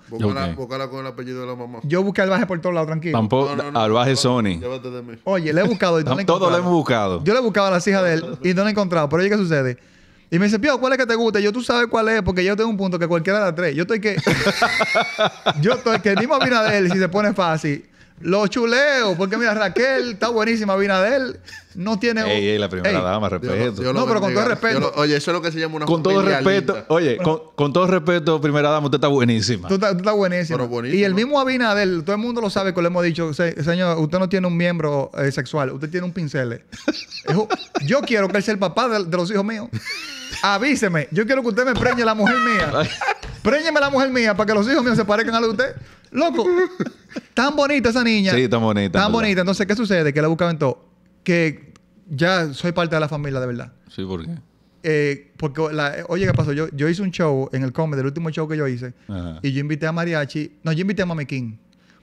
Buscala, con el apellido de la mamá. Yo busqué al baje por todos lados, tranquilo. Tampoco, al baje Sony. Llévate de mí. Oye, le he buscado y no la he encontrado. Todo lo hemos buscado. Yo le he buscado a las hijas de él y no la he encontrado. Pero oye, ¿qué sucede? Y me dice, Pío, ¿cuál es que te gusta? yo, tú sabes cuál es, porque yo tengo un punto que cualquiera de las tres. Yo estoy que. yo estoy que el mismo él si se pone fácil, los chuleos, porque mira, Raquel está buenísima, Abinadel no tiene. Ey, ey, la primera dama, respeto. no, pero con todo respeto. oye, eso es lo que se llama una Con todo respeto, oye, con, todo respeto, primera dama, usted está buenísima. Tú, está buenísima. Y el mismo Abinadel, todo el mundo lo sabe que le hemos dicho, señor, usted no tiene un miembro eh, sexual, usted tiene un pincel. yo quiero que él sea el papá de, los hijos míos. Avíseme, yo quiero que usted me preñe la mujer mía. Préñeme la mujer mía para que los hijos míos se parezcan a la de usted. Loco, tan bonita esa niña. Sí, tan bonita. Tan bonita. Entonces, ¿qué sucede? Que la buscaban todo. Que ya soy parte de la familia, de verdad. Sí, ¿por qué? Eh, porque, oye, ¿qué pasó? Yo, yo hice un show en el comedy, del último show que yo hice, y yo invité a Mariachi. No, yo invité a Mami King.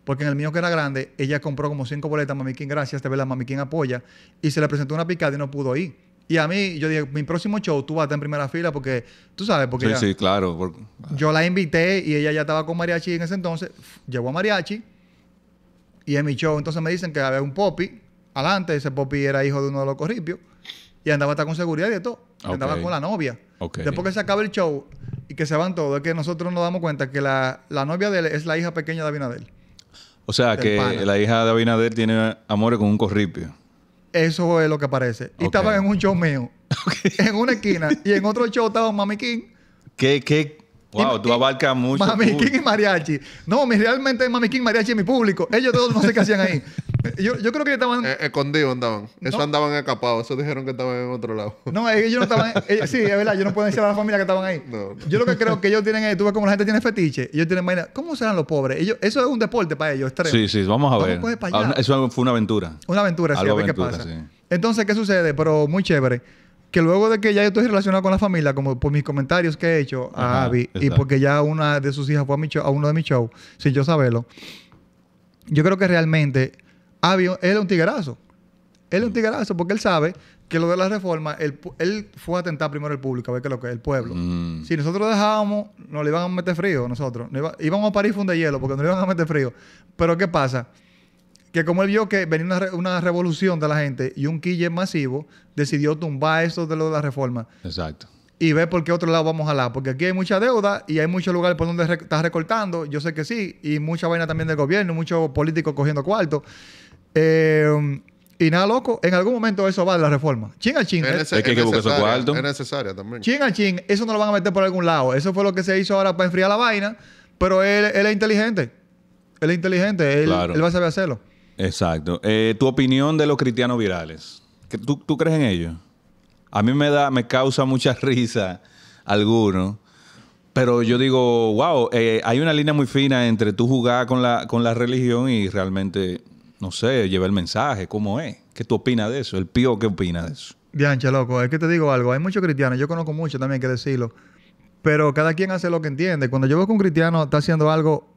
Porque en el mío que era grande, ella compró como cinco boletas. Mami King, gracias, de la Mami King apoya. Y se le presentó una picada y no pudo ir. Y a mí, yo dije, mi próximo show tú vas a estar en primera fila porque, tú sabes, porque... Sí, sí, claro. Yo la invité y ella ya estaba con mariachi en ese entonces. Llegó a mariachi y en mi show entonces me dicen que había un popi adelante. Ese popi era hijo de uno de los corripios y andaba hasta con seguridad y de todo. Andaba con la novia. Después que se acaba el show y que se van todos, es que nosotros nos damos cuenta que la, novia de él es la hija pequeña de Abinadel. O sea, que la hija de Abinadel tiene amores con un corripio. Eso es lo que aparece. Y estaban en un show mío. En una esquina. y en otro show estaba Mami King. ¿Qué, qué? Wow, tú abarcas mucho. Mami King y mariachi. No, mi, realmente Mami King mariachi y mi público. Ellos todos no sé qué hacían ahí. Yo, yo creo que estaban. Eh, escondidos andaban. Eso andaban escapados. Eso dijeron que estaban en otro lado. No, ellos no estaban. Eh, sí, es verdad. Yo no puedo decir a la familia que estaban ahí. Yo lo que creo que ellos tienen ahí, eh, Tú ves como la gente tiene fetiche. Ellos tienen ¿Cómo serán los pobres? Ellos, eso es un deporte para ellos, extremo. Sí, sí, vamos a ver. Ah, eso fue una aventura. Una aventura, sí, a ver qué pasa. Entonces, ¿qué sucede? Pero muy chévere que luego de que ya yo estoy relacionado con la familia, como por mis comentarios que he hecho a Ajá, Abby y porque ya una de sus hijas fue a, mi a uno de mis shows, sin yo saberlo, yo creo que realmente él es un tiguerazo. Él es un tiguerazo porque él sabe que lo de la reforma, él, fue a atentar primero el público, a ver qué es lo que es el pueblo. Mm. Si nosotros dejábamos, nos le iban a meter frío nosotros. íbamos a París funde hielo porque nos le iban a meter frío. Pero ¿qué pasa? Que como él vio que venía una, revolución de la gente y un quille masivo, decidió tumbar eso de lo de la reforma. Exacto. Y ver por qué otro lado vamos a jalar. Porque aquí hay mucha deuda y hay muchos lugares por donde está estás recortando. Yo sé que sí. Y mucha vaina también del gobierno, muchos políticos cogiendo cuartos. Em, y nada, loco, en algún momento eso va de la reforma. Ching al ching. Eh, es, que, que Es necesaria también. Ching al ching. eso no lo van a meter por algún lado. Eso fue lo que se hizo ahora para enfriar la vaina. Pero él, es inteligente. Él es inteligente. Él, va a saber hacerlo. Exacto. Eh, tu opinión de los cristianos virales. ¿Tú, ¿Tú crees en ellos? A mí me da, me causa mucha risa alguno. Pero yo digo, wow, eh, hay una línea muy fina entre tú jugar con la, con la religión y realmente no sé, lleva el mensaje, cómo es. ¿Qué tú opinas de eso? ¿El pío qué opina de eso? Dianche, loco, es que te digo algo. Hay muchos cristianos, yo conozco muchos también, que decirlo. Pero cada quien hace lo que entiende. Cuando yo veo que un cristiano está haciendo algo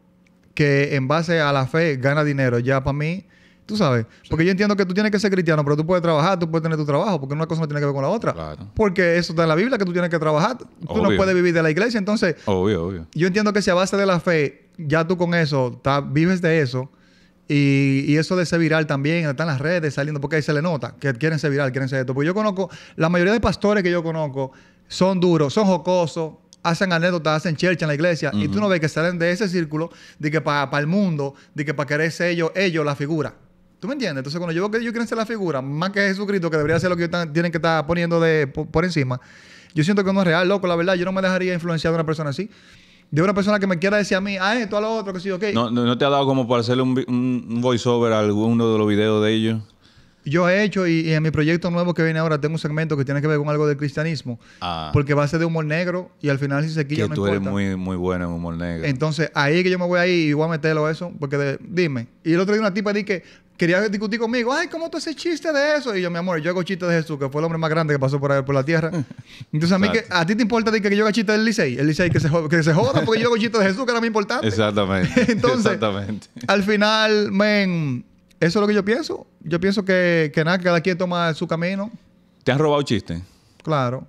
que en base a la fe gana dinero, ya para mí, tú sabes. Porque yo entiendo que tú tienes que ser cristiano, pero tú puedes trabajar, tú puedes tener tu trabajo, porque una cosa no tiene que ver con la otra. Porque eso está en la Biblia, que tú tienes que trabajar. Tú no puedes vivir de la iglesia. Entonces, obvio, obvio. yo entiendo que si a base de la fe, ya tú con eso, vives de eso y, eso de ser viral también, están las redes saliendo, porque ahí se le nota que quieren ser viral, quieren ser esto. Porque yo conozco, la mayoría de pastores que yo conozco son duros, son jocosos, hacen anécdotas, hacen church en la iglesia, y tú no ves que salen de ese círculo de que para el mundo, de que para querer ser ellos, ellos la figura. ¿Tú me entiendes? Entonces, cuando yo veo que ellos quieren ser la figura, más que Jesucristo, que debería ser lo que están, tienen que estar poniendo de, por, encima, yo siento que no es real, loco, la verdad, yo no me dejaría influenciar de una persona así de una persona que me quiera decir a mí, ah, esto a lo otro, que sí, ok. ¿No, no te ha dado como para hacerle un, voiceover a alguno de los videos de ellos? yo he hecho y, en mi proyecto nuevo que viene ahora tengo un segmento que tiene que ver con algo del cristianismo. Ah. porque va a ser de humor negro y al final si se quilla que tú eres muy, muy bueno en humor negro. Entonces ahí que yo me voy ahí y voy a meterlo a eso porque dime. Y el otro día una tipa dije, que quería discutir conmigo. Ay, ¿cómo tú haces chiste de eso? Y yo, mi amor, yo hago chiste de Jesús, que fue el hombre más grande que pasó por, por la tierra. Entonces, a mí, que, ¿a ti te importa de que yo haga chiste del Licey? El Licey que se, joda porque yo hago chiste de Jesús, que era muy importante. Exactamente. Entonces, Exactamente. al final, men, eso es lo que yo pienso. Yo pienso que, que nada, cada quien toma su camino. ¿Te has robado chiste? Claro.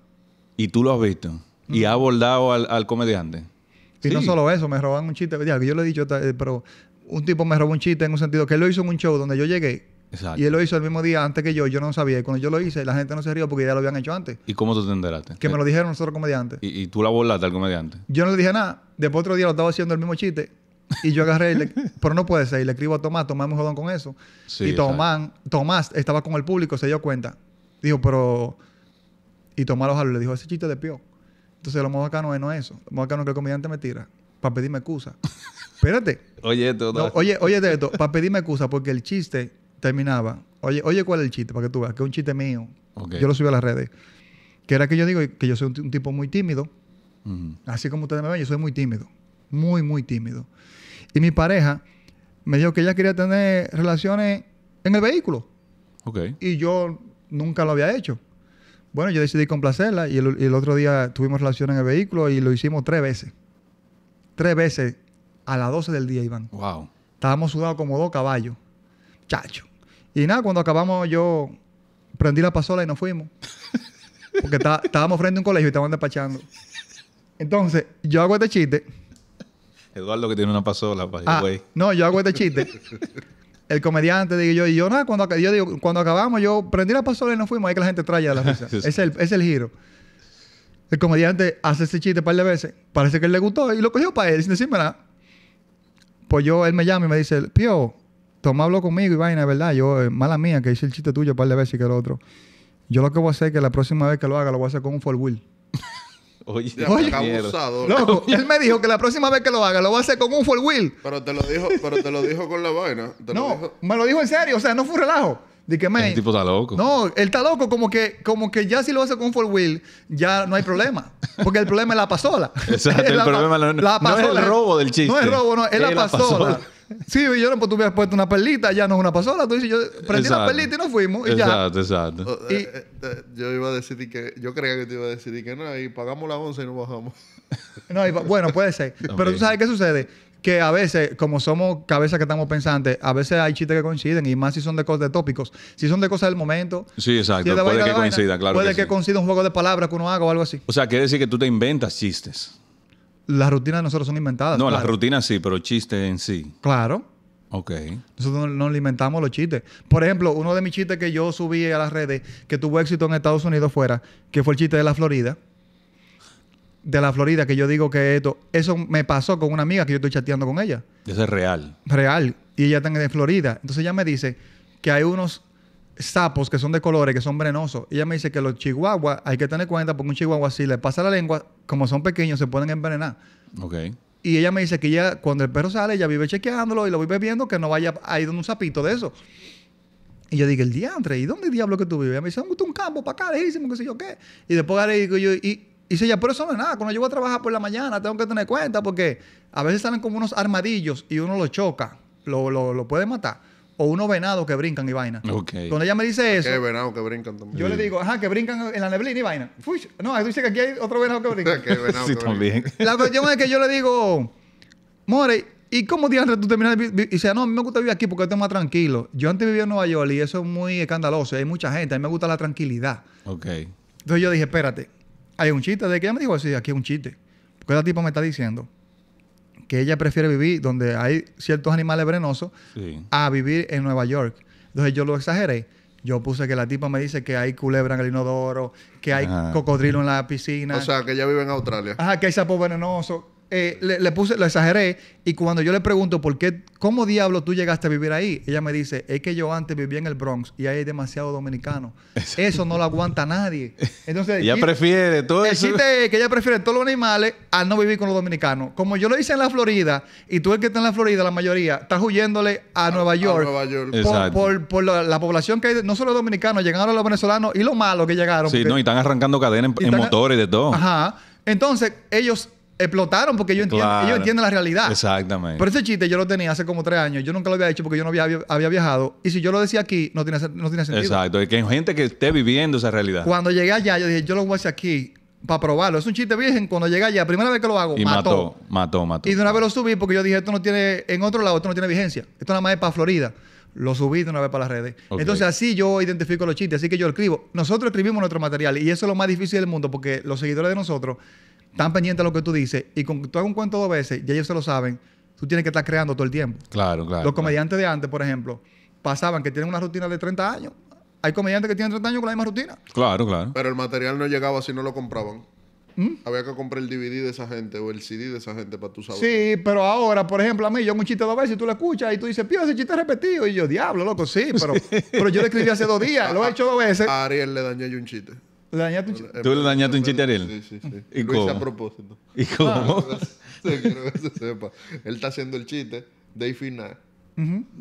¿Y tú lo has visto? ¿Y mm. has abordado al, comediante? Y no solo eso, me roban un chiste. yo le he dicho, eh, pero un tipo me robó un chiste en un sentido que él lo hizo en un show donde yo llegué. Exacto. Y él lo hizo el mismo día antes que yo, yo no sabía. Y cuando yo lo hice, la gente no se rió porque ya lo habían hecho antes. ¿Y cómo tú te enteraste? Que me lo eh, dijeron nosotros comediantes. ¿Y, tú la volaste al comediante? Yo no le dije nada. Después otro día lo estaba haciendo el mismo chiste. Y yo agarré, y le, pero no puede ser. Y le escribo a Tomás, Tomás me jodón con eso. Sí, y Tomás estaba con el público, se dio cuenta. Dijo, pero. Y Tomás lo jaló, le dijo, ese chiste de pio. Entonces lo más bacano es no eso. Lo más bacano es que el comediante me tira para pedirme excusa. Espérate. Oye, esto. No, oye, oye esto, para pedirme excusa, porque el chiste terminaba. Oye, oye, ¿cuál es el chiste? Para que tú veas, que es un chiste mío. Yo lo subí a las redes. Que era que yo digo que yo soy un, tipo muy tímido. Así como ustedes me ven, yo soy muy tímido. Muy, muy tímido. Y mi pareja me dijo que ella quería tener relaciones en el vehículo. Okay. Y yo nunca lo había hecho. Bueno, yo decidí complacerla y el, otro día tuvimos relaciones en el vehículo y lo hicimos tres veces. Tres veces a las 12 del día, Iván. Wow. Estábamos sudados como dos caballos. Chacho. Y nada, cuando acabamos, yo prendí la pasola y nos fuimos. Porque estábamos frente a un colegio y estaban despachando. Entonces, yo hago este chiste. Eduardo que tiene una pasola, ah, No, yo hago este chiste. El comediante, digo yo, y yo, nada, cuando, yo cuando acabamos, yo prendí la pasola y nos fuimos. Ahí que la gente trae a la risa. es, el, es el giro. El comediante hace ese chiste un par de veces. Parece que él le gustó y lo cogió para él sin decirme nada. Pues yo, él me llama y me dice, Pío, toma hablo conmigo y vaina, ¿verdad? Yo, eh, mala mía, que hice el chiste tuyo un par de veces y que el otro. Yo lo que voy a hacer es que la próxima vez que lo haga, lo voy a hacer con un four wheel. Oye, Oye Loco, él me dijo que la próxima vez que lo haga, lo voy a hacer con un four wheel. Pero te lo dijo, pero te lo dijo con la vaina. no, me lo dijo en serio, o sea, no fue relajo. De que, tipo está loco. No, él está loco. Como que, como que ya si lo hace con four wheel, ya no hay problema. Porque el problema es la pasola. Exacto, el problema no, la pasola, no es el robo del chiste. No es el robo, no, es, la pasola. Sí, yo no, pues, tú hubieras puesto una perlita, ya no es una pasola. Tú dices, yo prendí la perlita y nos fuimos. Y exacto, ya. exacto. Oh, eh, eh, eh, yo iba a decir que, yo creía que te iba a decir que no, y pagamos la once y nos bajamos. No, bueno, puede ser. Pero tú sabes qué sucede que a veces, como somos cabezas que estamos pensantes, a veces hay chistes que coinciden y más si son de cosas de tópicos. Si son de cosas del momento. Sí, exacto. puede que coincida, claro. Puede que, coincida un juego de palabras que uno haga o algo así. O sea, quiere decir que tú te inventas chistes. Las rutinas de nosotros son inventadas. No, las rutinas sí, pero chistes en sí. Claro. Ok. Nosotros nos inventamos los chistes. Por ejemplo, uno de mis chistes que yo subí a las redes, que tuvo éxito en Estados Unidos fuera, que fue el chiste de la Florida de la Florida que yo digo que esto, eso me pasó con una amiga que yo estoy chateando con ella. Eso es real. Real. Y ella está en Florida. Entonces ella me dice que hay unos sapos que son de colores, que son venenosos. Y ella me dice que los chihuahuas, hay que tener cuenta porque un chihuahua si le pasa la lengua, como son pequeños, se pueden envenenar. Ok. Y ella me dice que ella, cuando el perro sale, ella vive chequeándolo y lo vive viendo que no vaya a ir un sapito de eso. Y yo digo... el diantre, ¿y dónde diablo que tú vives? Y ella me dice, un campo para acá, lejísimo, qué sé yo qué. Y después digo yo, ¿y y dice ella, pero eso no es nada, cuando yo voy a trabajar por la mañana tengo que tener cuenta porque a veces salen como unos armadillos y uno los choca, lo, lo, lo puede matar. O unos venados que brincan y vaina. Okay. Cuando ella me dice ah, eso. ¿Qué venados que brincan también. Yo le digo, ajá, que brincan en la neblina y vaina. No, tú dices que aquí hay otro venado que brinca. sí, también. La cuestión es que yo le digo, More, ¿Y cómo antes tú terminas? Y dice, no, a mí me gusta vivir aquí porque estoy más tranquilo. Yo antes vivía en Nueva York y eso es muy escandaloso. Hay mucha gente, a mí me gusta la tranquilidad. Ok. Entonces yo dije, espérate, hay un chiste de que ella me dijo así, aquí es un chiste. Porque la tipa me está diciendo que ella prefiere vivir donde hay ciertos animales venenosos a vivir en Nueva York. Entonces yo lo exageré. Yo puse que la tipa me dice que hay culebra en el inodoro, que hay cocodrilo en la piscina. O sea, que ella vive en Australia. Ajá, que hay sapo venenoso. Eh, le, puse, lo exageré y cuando yo le pregunto por qué, cómo diablo tú llegaste a vivir ahí, ella me dice, es que yo antes vivía en el Bronx y ahí hay demasiado dominicano. Eso no lo aguanta nadie. Entonces, ella prefiere todo eso. que ella prefiere todos los animales al no vivir con los dominicanos. Como yo lo hice en la Florida y tú el que está en la Florida, la mayoría, estás huyéndole a, Nueva York. Por, la, población que hay, no solo los dominicanos, llegaron los venezolanos y los malos que llegaron. Sí, no, y están arrancando cadenas en, en motores y de todo. Ajá. Entonces, ellos explotaron porque ellos, entienden, la realidad. Exactamente. Pero ese chiste yo lo tenía hace como tres años. Yo nunca lo había hecho porque yo no había, viajado. Y si yo lo decía aquí, no tiene, sentido. Exacto. Y que hay gente que esté viviendo esa realidad. Cuando llegué allá, yo dije, yo lo voy a hacer aquí para probarlo. Es un chiste virgen. Cuando llegué allá, primera vez que lo hago, y mató. Mató, mató. Y de una vez lo subí porque yo dije, esto no tiene, en otro lado, esto no tiene vigencia. Esto nada más es para Florida. Lo subí de una vez para las redes. Entonces, así yo identifico los chistes. Así que yo escribo. Nosotros escribimos nuestro material. Y eso es lo más difícil del mundo porque los seguidores de nosotros están pendientes a lo que tú dices y con que tú hagas un cuento dos veces, y ellos se lo saben, tú tienes que estar creando todo el tiempo. Claro, claro. Los comediantes de antes, por ejemplo, pasaban que tienen una rutina de 30 años. Hay comediantes que tienen 30 años con la misma rutina. Claro, claro. Pero el material no llegaba si no lo compraban. ¿Mm? Había que comprar el DVD de esa gente o el CD de esa gente para tú saber. Sí, pero ahora, por ejemplo, a mí, yo hago un chiste dos veces y tú lo escuchas y tú dices, pío, ese chiste es repetido. Y yo, diablo, loco, sí, pero, pero yo lo escribí hace dos días, lo he hecho dos veces. A Ariel le dañé yo un chiste. Tú le dañaste un chiste a él? Sí, sí, sí. ¿Y Lo cómo? hice a propósito. ¿Y cómo? Ah, sí, quiero que se sepa. Él está haciendo el chiste de Ifina.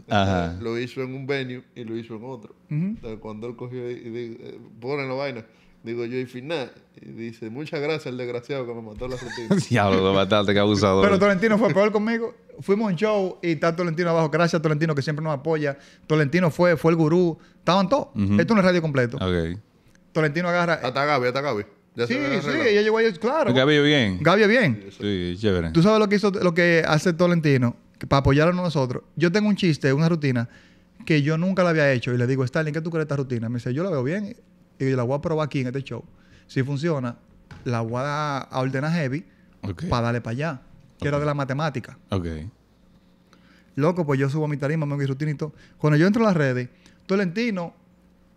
Ajá. Lo hizo en un venue y lo hizo en otro. cuando él cogió y, y dijo, eh, la vaina, digo yo Ifina. Y dice, muchas gracias al desgraciado que me mató la rutina. Diablo, lo mataste, que abusador. Pero Tolentino fue peor conmigo. Fuimos en show y está Tolentino abajo. Gracias a Tolentino que siempre nos apoya. Tolentino fue, fue el gurú. Estaban todos. Esto no es radio completo. Ok. Tolentino agarra. Eh, hasta Gaby, hasta Gaby. sí, sí, ella llegó ahí, claro. Gaby bien. Gaby bien. Sí, chévere. Tú sabes lo que hizo, lo que hace Tolentino para apoyarnos a nosotros. Yo tengo un chiste, una rutina que yo nunca la había hecho y le digo, Stalin, ¿qué tú crees de esta rutina? Me dice, yo la veo bien y la voy a probar aquí en este show. Si funciona, la voy a, ordenar heavy para darle para allá. Que era de la matemática. Ok. Loco, pues yo subo a mi tarima, me mi rutina y Cuando yo entro en las redes, Tolentino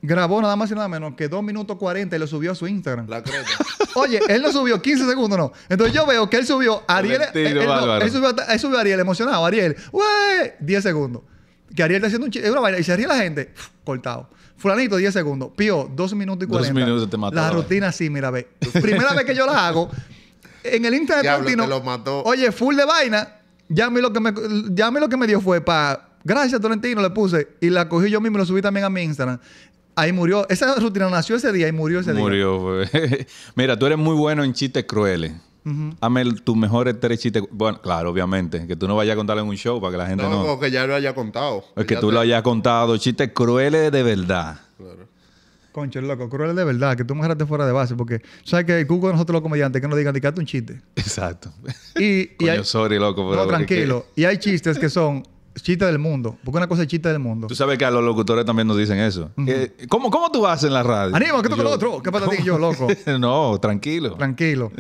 Grabó nada más y nada menos que 2 minutos 40 y lo subió a su Instagram. La creta. Oye, él no subió 15 segundos, no. Entonces yo veo que él subió Ariel. Eh, él, subió, a Ariel emocionado. Ariel, ¡wey! 10 segundos. Que Ariel está haciendo un chiste, una y se ríe la gente, cortado. Fulanito, 10 segundos. Pío, 2 minutos y 40. 2 minutos te mató. La rutina sí, mira, ve. Primera vez que yo la hago, en el Instagram de Oye, full de vaina. Ya a mí lo que me, lo que me dio fue para. Gracias, Torrentino, le puse. Y la cogí yo mismo y lo subí también a mi Instagram. Ahí murió. Esa rutina nació ese día y murió ese día. Murió. Mira, tú eres muy bueno en chistes crueles. Uh tus mejores tres chistes. Bueno, claro, obviamente. Que tú no vayas a contarlo en un show para que la gente no. No, que ya lo haya contado. Es que, tú lo hayas contado. Chistes crueles de verdad. Claro. loco, crueles de verdad. Que tú me agarraste fuera de base. Porque, ¿sabes que El cuco de nosotros los comediantes que no digan, dictate un chiste. Exacto. Y, y sorry, loco. No, tranquilo. Y hay chistes que son chiste del mundo. Porque una cosa es chiste del mundo. Tú sabes que a los locutores también nos dicen eso. ¿cómo, tú vas en la radio? que ¿qué toca lo otro? ¿Qué pasa a yo, loco? no, tranquilo. Tranquilo.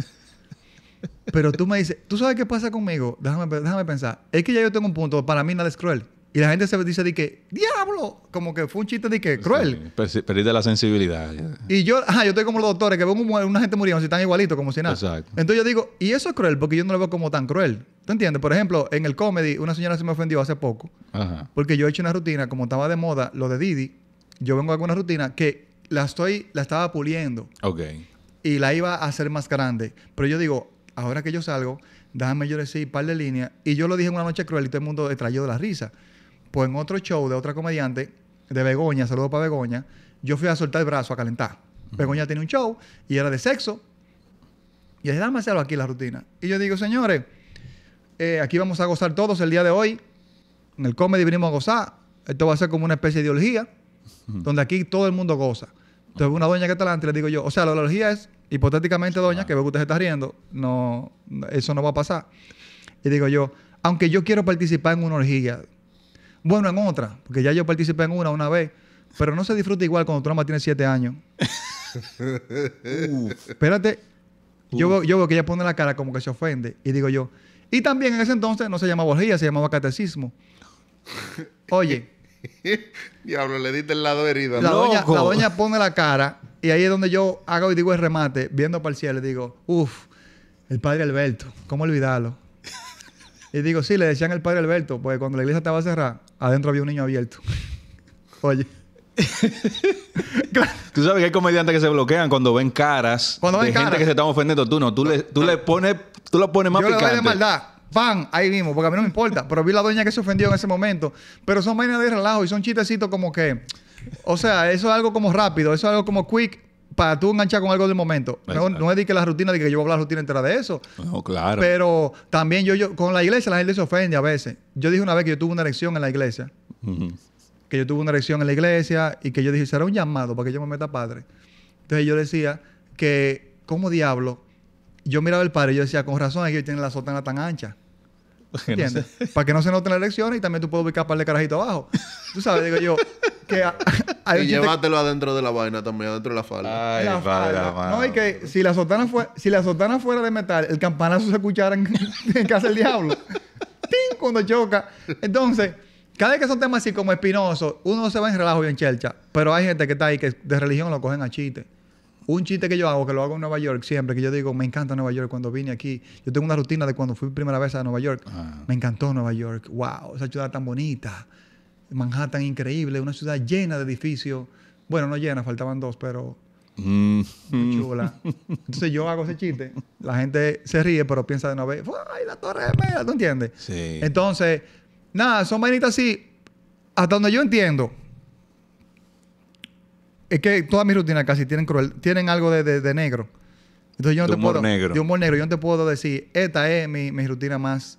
Pero tú me dices, ¿tú sabes qué pasa conmigo? Déjame, déjame pensar. Es que ya yo tengo un punto. Para mí nada es cruel. Y la gente se dice de que, diablo, como que fue un chiste de que cruel. Pues, sí, perdiste la sensibilidad. Y yo, ajá, yo estoy como los doctores que ven una gente muriendo, si están igualitos, como si nada. Exacto. Entonces yo digo, y eso es cruel porque yo no lo veo como tan cruel. ¿Tú entiendes? Por ejemplo, en el comedy, una señora se me ofendió hace poco. Ajá. Porque yo he hecho una rutina, como estaba de moda lo de Didi, yo vengo a alguna rutina que la estoy, la estaba puliendo. Ok. Y la iba a hacer más grande. Pero yo digo, ahora que yo salgo, déjame yo decir par de líneas. Y yo lo dije en una noche cruel y todo el mundo extrayó de la risa. Pues en otro show de otra comediante, de Begoña, saludo para Begoña, yo fui a soltar el brazo, a calentar. Begoña tenía un show y era de sexo. Y es dame hacerlo aquí la rutina. Y yo digo, señores, eh, aquí vamos a gozar todos el día de hoy. En el comedy venimos a gozar. Esto va a ser como una especie de orgía, donde aquí todo el mundo goza. Entonces, una doña que está delante, le digo yo, o sea, la orgía es, hipotéticamente, doña, que veo que usted se está riendo, no, eso no va a pasar. Y digo yo, aunque yo quiero participar en una orgía, bueno en otra, porque ya yo participé en una una vez, pero no se disfruta igual cuando tu mamá tiene siete años. espérate, yo veo, que ella pone la cara como que se ofende y digo yo, y también en ese entonces no se llamaba orgía, se llamaba catecismo. Oye. Diablo, le diste el lado herido. La, doña, pone la cara y ahí es donde yo hago y digo el remate, viendo para el cielo, digo, uff, el padre Alberto, ¿cómo olvidarlo? Y digo, sí, le decían el padre Alberto, porque cuando la iglesia estaba cerrada, adentro había un niño abierto. Oye. tú sabes que hay comediantes que se bloquean cuando ven caras cuando de gente que se está ofendiendo. Tú no, tú le, tú le pones, tú lo pones más Yo Le de maldad. ¡Pam! ahí mismo, porque a mí no me importa. Pero vi la dueña que se ofendió en ese momento. Pero son vainas de relajo y son chistecitos como que. O sea, eso es algo como rápido, eso es algo como quick, para tú enganchar con algo del momento. No, es de que la rutina, de que yo voy a hablar rutina entera de eso. No, claro. Pero también yo, con la iglesia, la gente se ofende a veces. Yo dije una vez que yo tuve una erección en la iglesia. Que yo tuve una erección en la iglesia y que yo dije, será un llamado para que yo me meta padre. Entonces yo decía que, ¿cómo diablo? Yo miraba el padre y yo decía, con razón es que ellos la sotana tan ancha. ¿Entiendes? Para que no se noten las elecciones y también tú puedes ubicar par de carajitos abajo. Tú sabes, digo yo, que y llévatelo adentro de la vaina también, adentro de la falda. Ay, no, y que si la, sotana fuera, si la sotana fuera de metal, el campanazo se escuchara en, casa del diablo. ¡Tin! Cuando choca. Entonces, cada vez que son temas así como espinosos, uno se va en relajo y en chelcha. Pero hay gente que está ahí que de religión lo cogen a chiste. Un chiste que yo hago, que lo hago en Nueva York siempre, que yo digo, me encanta Nueva York cuando vine aquí. Yo tengo una rutina de cuando fui primera vez a Nueva York. Ah. Me encantó Nueva York. ¡Wow! Esa ciudad tan bonita. Manhattan increíble, una ciudad llena de edificios. Bueno, no llena, faltaban dos, pero Muy mm. chula. Entonces yo hago ese chiste, la gente se ríe, pero piensa de nuevo ¡ay, la torre mera! ¿Tú entiendes? Sí. Entonces, nada, son vainitas así, hasta donde yo entiendo, es que todas mis rutinas casi tienen tienen algo de, negro. Entonces yo no te puedo, negro. negro. Yo no te puedo decir, esta es mi, rutina más.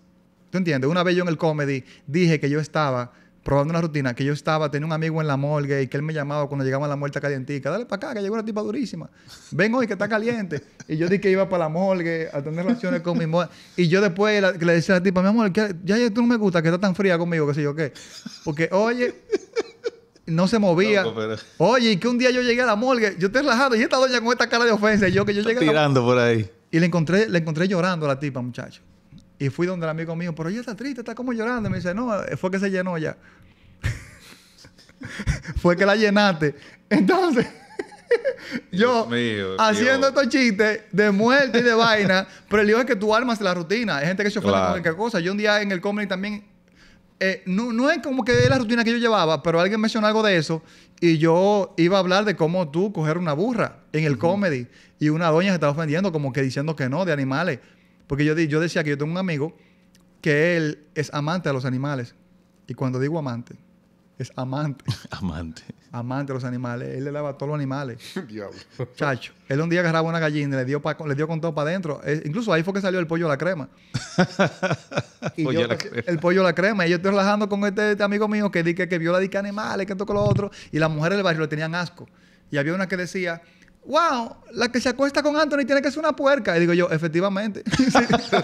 ¿Tú entiendes? Una vez yo en el comedy dije que yo estaba probando una rutina, que yo estaba, tenía un amigo en la morgue y que él me llamaba cuando llegaba a la muerte caliente. dale para acá, que llegó una tipa durísima. Ven hoy que está caliente. y yo dije que iba para la morgue a tener relaciones con mi mujer. Y yo después le decía a la tipa, mi amor, ya, ya tú no me gusta que estás tan fría conmigo, que sé yo qué. Porque, oye, no se movía. Oye, y que un día yo llegué a la morgue, yo estoy relajado, y esta doña con esta cara de ofensa, y yo que yo llegué Tirando por ahí. Y le encontré, le encontré llorando a la tipa, muchacho. Y fui donde el amigo mío, pero ella está triste, está como llorando. me dice, no, fue que se llenó ya. fue que la llenaste. Entonces, yo haciendo estos chistes de muerte y de vaina, pero el lío es que tú armas la rutina. Hay gente que se ofende con cualquier cosa. Yo un día en el comedy también eh, no, no, es como que la rutina que yo llevaba, pero alguien mencionó algo de eso y yo iba a hablar de cómo tú coger una burra en el comedy y una doña se estaba ofendiendo como que diciendo que no, de animales. Porque yo, yo decía que yo tengo un amigo que él es amante de los animales. Y cuando digo amante, es amante. amante. Amante de los animales. Él le lava a todos los animales. Diablo. Chacho. Él un día agarraba una gallina y le dio, le dio con todo para adentro. Eh, incluso ahí fue que salió el pollo a la crema. y pollo yo, la crema. El pollo a la crema. Y yo estoy relajando con este, este amigo mío que, di, que, que viola di que animales, que tocó los otros Y las mujeres del barrio le tenían asco. Y había una que decía wow, la que se acuesta con Anthony tiene que ser una puerca. Y digo yo, efectivamente.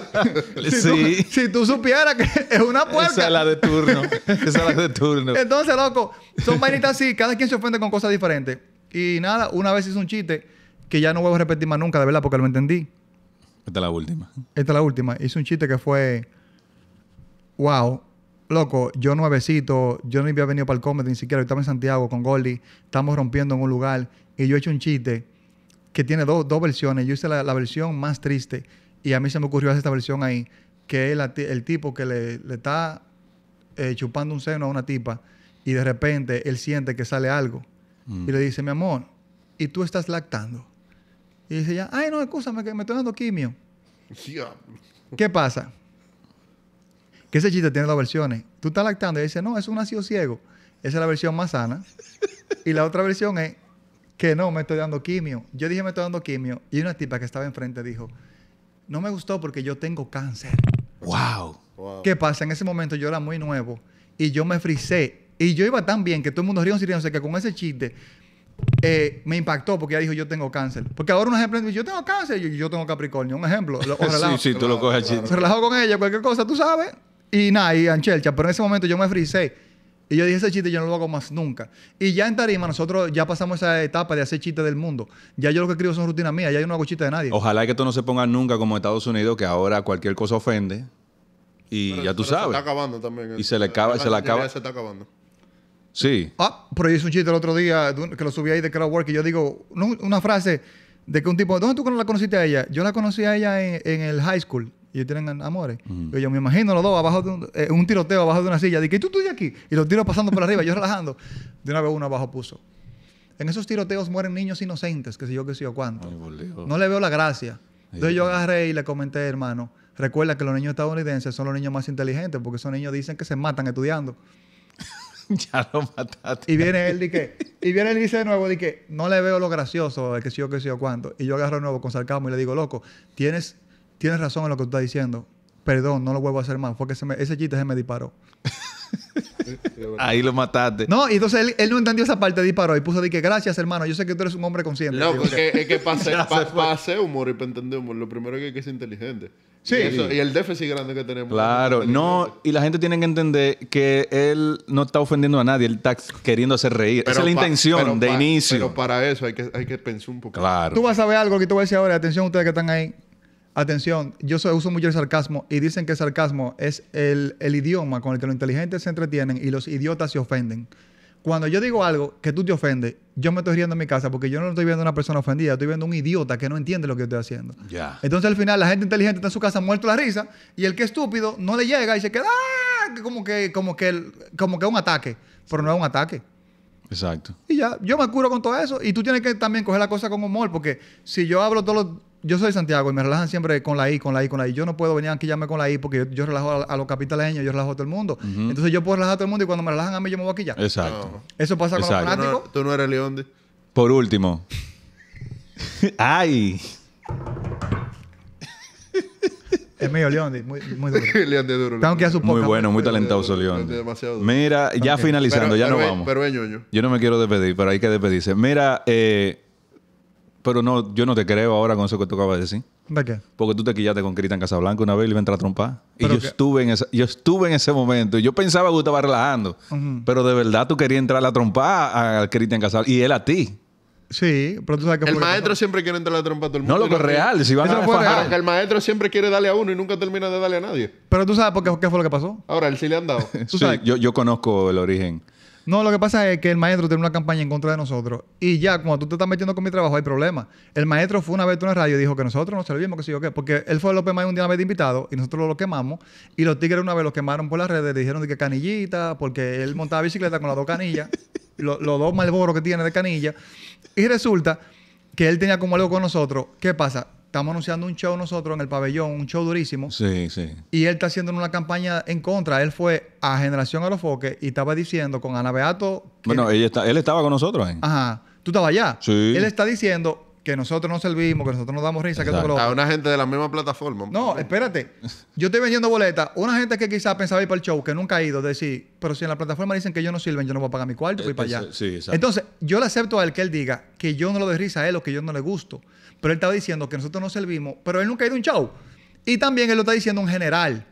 si, tú, supieras que es una puerca. Esa es la de turno. Esa es la de turno. Entonces, loco, son vainitas así. Cada quien se ofende con cosas diferentes. Y nada, una vez hice un chiste que ya no vuelvo a repetir más nunca, de verdad, porque lo entendí. Esta es la última. Esta es la última. Hice un chiste que fue, wow, loco, yo nuevecito, yo no había venido para el comedy ni siquiera, estaba en Santiago con Goldie, estamos rompiendo en un lugar y yo he hecho un chiste que tiene dos versiones. Yo hice la, versión más triste y a mí se me ocurrió hacer esta versión ahí, que es el tipo que le, está eh, chupando un seno a una tipa y de repente él siente que sale algo y le mm. dice, mi amor, ¿y tú estás lactando? Y dice ya, ay, no, escúchame, que me estoy dando quimio. ¿Qué pasa? Que ese chiste tiene dos versiones. Tú estás lactando y dice, no, es un nacido ciego. Esa es la versión más sana. y la otra versión es, que no, me estoy dando quimio. Yo dije, me estoy dando quimio. Y una tipa que estaba enfrente dijo, no me gustó porque yo tengo cáncer. Wow. ¿Qué pasa? En ese momento yo era muy nuevo y yo me frisé. Y yo iba tan bien que todo el mundo rió y sé que con ese chiste eh, me impactó porque ella dijo yo tengo cáncer. Porque ahora un ejemplo, yo tengo cáncer, y yo tengo Capricornio, un ejemplo. sí, sí, tú lo coges claro, chiste. Relajo con ella, cualquier cosa, tú sabes. Y nada, y anchelcha. Pero en ese momento yo me frisé. Y yo dije, ese chiste yo no lo hago más nunca. Y ya en Tarima nosotros ya pasamos esa etapa de hacer chistes del mundo. Ya yo lo que escribo son rutinas mías, ya yo no hago chistes de nadie. Ojalá que esto no se ponga nunca como Estados Unidos, que ahora cualquier cosa ofende. Y ya tú sabes. Se está acabando también. Y se le acaba, se le acaba. Se está acabando. Sí. Ah, pero yo hice un chiste el otro día que lo subí ahí de Work y yo digo una frase de que un tipo, ¿dónde tú la conociste a ella? Yo la conocí a ella en el high school y ellos tienen amores. Y yo me imagino los dos abajo de un, eh, tiroteo abajo de una silla, de que tú, tú aquí, y los tiros pasando por arriba, yo relajando. De una vez uno abajo puso. En esos tiroteos mueren niños inocentes, que sé yo, que sé yo cuánto. no le veo la gracia. Entonces yo agarré y le comenté, hermano, recuerda que los niños estadounidenses son los niños más inteligentes, porque esos niños dicen que se matan estudiando. ya lo mataste. Y viene él y y viene él dice de nuevo, de que no le veo lo gracioso, que sé yo, que sé yo cuánto. Y yo agarro de nuevo con sarcasmo y le digo, loco, tienes tienes razón en lo que tú estás diciendo. Perdón, no lo vuelvo a hacer más. Fue que se me, ese chiste se me disparó. Ahí lo mataste. No, y entonces él, no entendió esa parte, disparó y puso de que gracias, hermano. Yo sé que tú eres un hombre consciente. No, porque es que pase, pa, humor y para entender humor, lo primero que hay que ser inteligente. Sí. Y, el déficit grande que tenemos. Claro, no, y la gente tiene que entender que él no está ofendiendo a nadie, él está queriendo hacer reír. Esa es la intención de inicio. Pero para eso hay que, hay que pensar un poco. Claro. Tú vas a ver algo que tú vas a decir ahora, atención ustedes que están ahí. Atención, yo uso mucho el sarcasmo y dicen que el sarcasmo es el, idioma con el que los inteligentes se entretienen y los idiotas se ofenden. Cuando yo digo algo que tú te ofendes, yo me estoy riendo en mi casa porque yo no estoy viendo a una persona ofendida, estoy viendo a un idiota que no entiende lo que yo estoy haciendo. Entonces al final la gente inteligente está en su casa muerto la risa y el que es estúpido no le llega y se queda ah", como que como que como que un ataque, pero no es un ataque. Exacto. Y ya, yo me curo con todo eso y tú tienes que también coger la cosa con humor porque si yo hablo todos los yo soy Santiago y me relajan siempre con la I, con la I, con la I. Yo no puedo venir aquí llamarme con la I porque yo, relajo a, los capitaleños, yo relajo a todo el mundo. Entonces yo puedo relajar a todo el mundo y cuando me relajan a mí yo me voy aquí ya. Exacto. Eso pasa con los fanáticos. Tú no, eres León. De... Por último. ¡Ay! Es mío, León muy, muy duro. duro. Muy bueno, muy talentoso León Mira, ya finalizando, ya no vamos. Pero yo. Yo no me quiero despedir, pero hay que despedirse. Mira, eh, pero no, yo no te creo ahora con eso que tú acabas de decir. ¿De qué? Porque tú te quillaste con Cristian Casablanca una vez y le iba a trompar. Y yo estuve, en esa, yo estuve en ese momento. Yo pensaba que tú estabas relajando. Pero de verdad tú querías entrar a la trompa a Cristian Casablanca. Y él a ti. Sí, pero tú sabes que... El maestro siempre quiere entrar a la trompa a todo el mundo. No, es real. Si a real. el maestro siempre quiere darle a uno y nunca termina de darle a nadie. Pero tú sabes por qué, fue lo que pasó. Ahora, él sí le han dado. sí, Yo, yo conozco el origen. No, lo que pasa es que el maestro tiene una campaña en contra de nosotros. Y ya, cuando tú te estás metiendo con mi trabajo, hay problema. El maestro fue una vez a una radio y dijo que nosotros no servimos, que sí, yo qué. Porque él fue López Mayo un día una vez de invitado y nosotros lo quemamos. Y los tigres una vez lo quemaron por las redes. dijeron de que canillita, porque él montaba bicicleta con las dos canillas. los dos malboros que tiene de canilla. Y resulta que él tenía como algo con nosotros. ¿Qué pasa? estamos anunciando un show nosotros en el pabellón, un show durísimo. Sí, sí. Y él está haciendo una campaña en contra. Él fue a Generación a los Foques y estaba diciendo con Ana Beato. bueno, está, él estaba con nosotros. Ajá. Tú estabas allá. Sí. Él está diciendo que nosotros no servimos, que nosotros no damos risa, que lo... A una gente de la misma plataforma. No, espérate. Yo estoy vendiendo boletas. Una gente que quizás pensaba ir para el show, que nunca ha ido, decir, pero si en la plataforma dicen que yo no sirven, yo no voy a pagar mi cuarto, voy para este, allá. Sí, Entonces, yo le acepto a él que él diga que yo no lo doy risa a él o que yo no le gusto. Pero él estaba diciendo que nosotros no servimos, pero él nunca ha ido un show. Y también él lo está diciendo en general.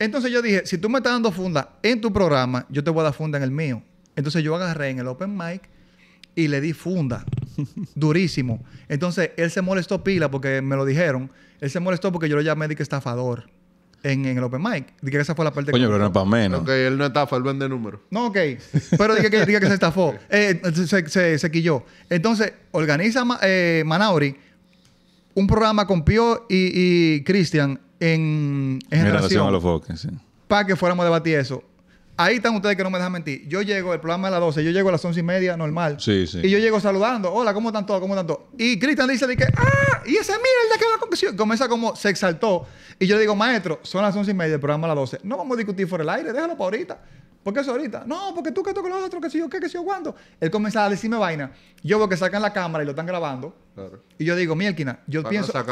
Entonces yo dije, si tú me estás dando funda en tu programa, yo te voy a dar funda en el mío. Entonces yo agarré en el open mic y le di funda. Durísimo. Entonces él se molestó pila porque me lo dijeron. Él se molestó porque yo lo llamé de estafador. En, el open mic. Dije que esa fue la parte que... Coño, pero no para menos. Ok, él no estafa, él vende números. No, ok. Pero dije que, que, se estafó. Eh, se, quilló. Entonces, organiza eh, Manauri un programa con Pio y, Cristian en, en, relación a los foques, Para que fuéramos a debatir eso. Ahí están ustedes que no me dejan mentir. Yo llego, el programa a las 12, yo llego a las 11 y media, normal. Y yo llego saludando. Hola, ¿cómo están todos? ¿Cómo están todos? Y Cristian dice de que, ¡ah! Y esa mierda que la conclusión. Comienza como, se exaltó. Y yo le digo, maestro, son las 11 y media, el programa a las 12. No vamos a discutir por el aire, déjalo para ahorita. ¿Por qué eso ahorita? No, porque tú que tú con los otros, que si yo qué, que si yo cuándo. Él comenzaba a decirme vaina. Yo veo que sacan la cámara y lo están grabando. Y yo digo, Mielkina, yo pienso.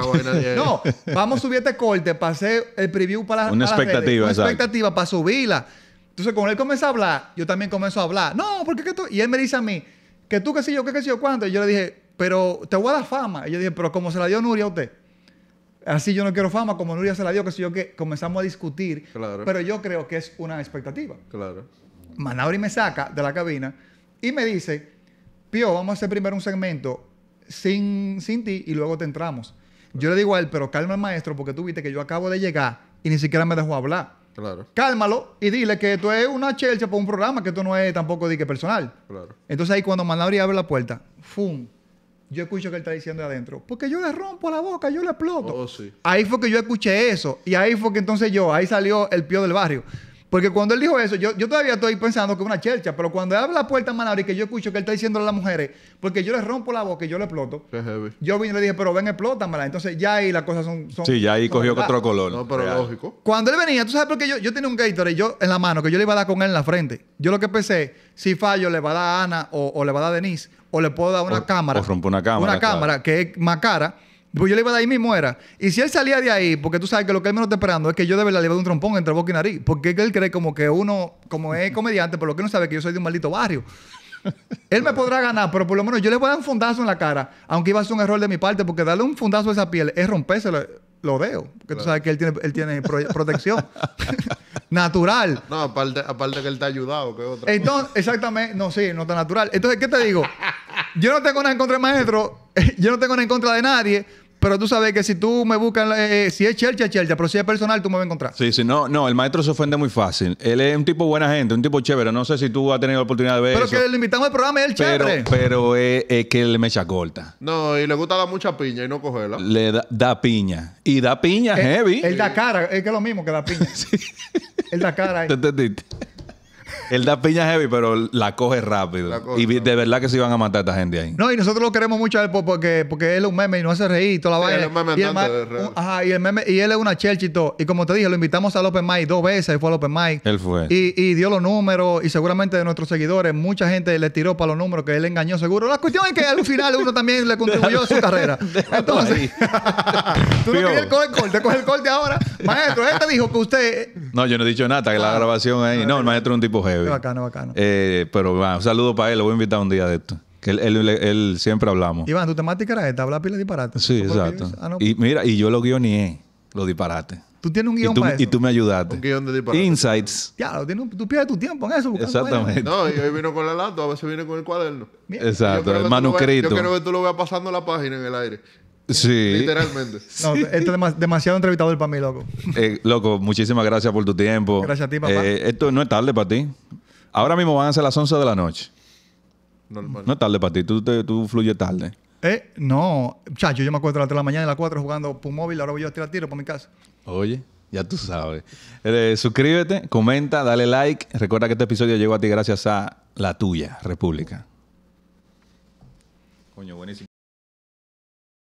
No, vamos a subir este corte para hacer el preview para las. Una expectativa, Una expectativa para subirla. Entonces, cuando él comenzó a hablar, yo también comienzo a hablar. No, porque que tú. Y él me dice a mí, que tú que si yo qué, que si yo cuándo. Y yo le dije, pero te voy a dar fama. Y yo dije, pero como se la dio Nuria a usted así yo no quiero fama, como Nuria se la dio, que si yo que comenzamos a discutir, pero yo creo que es una expectativa. Claro. Manauri me saca de la cabina y me dice, Pío, vamos a hacer primero un segmento sin, sin ti y luego te entramos. Yo le digo a él, pero calma al maestro porque tú viste que yo acabo de llegar y ni siquiera me dejó hablar. Claro. Cálmalo y dile que tú es una chelcha por un programa, que tú no es tampoco dique personal. Claro. Entonces ahí cuando Manauri abre la puerta, ¡fum! yo escucho que él está diciendo de adentro, porque yo le rompo la boca, yo le exploto. Oh, ahí fue que yo escuché eso. Y ahí fue que entonces yo, ahí salió el pío del barrio. Porque cuando él dijo eso, yo, yo todavía estoy pensando que es una chelcha, pero cuando él abre la puerta a y que yo escucho que él está diciendo a las mujeres, porque yo le rompo la boca y yo le exploto. Yo vine y le dije, pero ven, explótamela. Entonces ya ahí las cosas son, son Sí, ya ahí cogió otro color. No, pero lógico. Cuando él venía, tú sabes porque yo, yo tenía un y yo, en la mano que yo le iba a dar con él en la frente. Yo lo que pensé, si fallo, le va a dar a Ana o, o le va a dar a Denise o le puedo dar una cámara. O rompo una cámara. Una cámara que es más cara. Pues yo le iba de ahí mismo, muera Y si él salía de ahí, porque tú sabes que lo que él menos está esperando es que yo de verdad le iba dar un trompón entre boca y nariz. Porque él cree como que uno, como es comediante, por lo que no sabe que yo soy de un maldito barrio. él me podrá ganar, pero por lo menos yo le voy a dar un fundazo en la cara, aunque iba a ser un error de mi parte, porque darle un fundazo a esa piel es rompérselo lo veo. que tú sabes que él tiene, él tiene protección natural. No, aparte, aparte que él te ha ayudado, que Entonces, exactamente, no, sí, no está natural. Entonces, ¿qué te digo? Yo no tengo nada en contra del maestro, yo no tengo nada en contra de nadie, pero tú sabes que si tú me buscas, eh, si es chelcha, chelcha, pero si es personal, tú me vas a encontrar. Sí, sí, no, no, el maestro se ofende muy fácil. Él es un tipo buena gente, un tipo chévere. No sé si tú has tenido la oportunidad de ver. Pero que le invitamos al programa, es el chévere. Pero es, que él echa corta. No, y le gusta dar mucha piña y no cogerla. Le da, piña. Y da piña eh, heavy. Él da cara, es que es lo mismo que da piña. Él da cara ¿Te entendiste? Él da piña heavy, pero la coge rápido. y de verdad que se iban a matar a esta gente ahí. No, y nosotros lo queremos mucho a él porque, él es un meme y no hace reír y toda la vaina. Él es y, y el meme, y él es una church y como te dije, lo invitamos a López Mic dos veces, él fue a López Mic. Él fue. Y, dio los números, y seguramente de nuestros seguidores, mucha gente le tiró para los números que él engañó seguro. La cuestión es que al final uno también le contribuyó a su carrera. Entonces, tú no querías coger el corte, coge el corte ahora. Maestro, él te este dijo que usted. No, yo no he dicho nada, que la ah. grabación ahí. No, el maestro es un tipo heavy. Bacano, bacano. Eh, pero va un saludo para él, lo voy a invitar un día de esto. Que él, él, siempre hablamos. Iván, tu temática era esta, habla pila de disparate Sí, exacto. Ah, y mira, y yo lo guioné, Lo disparate Tú tienes un guión de para Y tú me ayudaste. Un guión de disparate Insights. Ya, tú pierdes tu tiempo en eso. Exactamente. No, y hoy vino con el lato, a veces viene con el cuaderno. Exacto, el manuscrito. yo quiero que tú lo veas pasando la página en el aire. Sí. Literalmente. No, esto es demasiado entrevistador para mí, loco. Eh, loco, muchísimas gracias por tu tiempo. Gracias a ti, papá. Eh, esto no es tarde para ti. Ahora mismo van a ser las 11 de la noche. No es tarde para ti. Tú, tú fluyes tarde. Eh, no. Chacho, yo me acuerdo a las 3 de la mañana y a las 4 jugando por móvil. Ahora voy a tirar tiro para mi casa. Oye. Ya tú sabes. Eh, suscríbete, comenta, dale like. Recuerda que este episodio llegó a ti gracias a la tuya, República. Coño, buenísimo.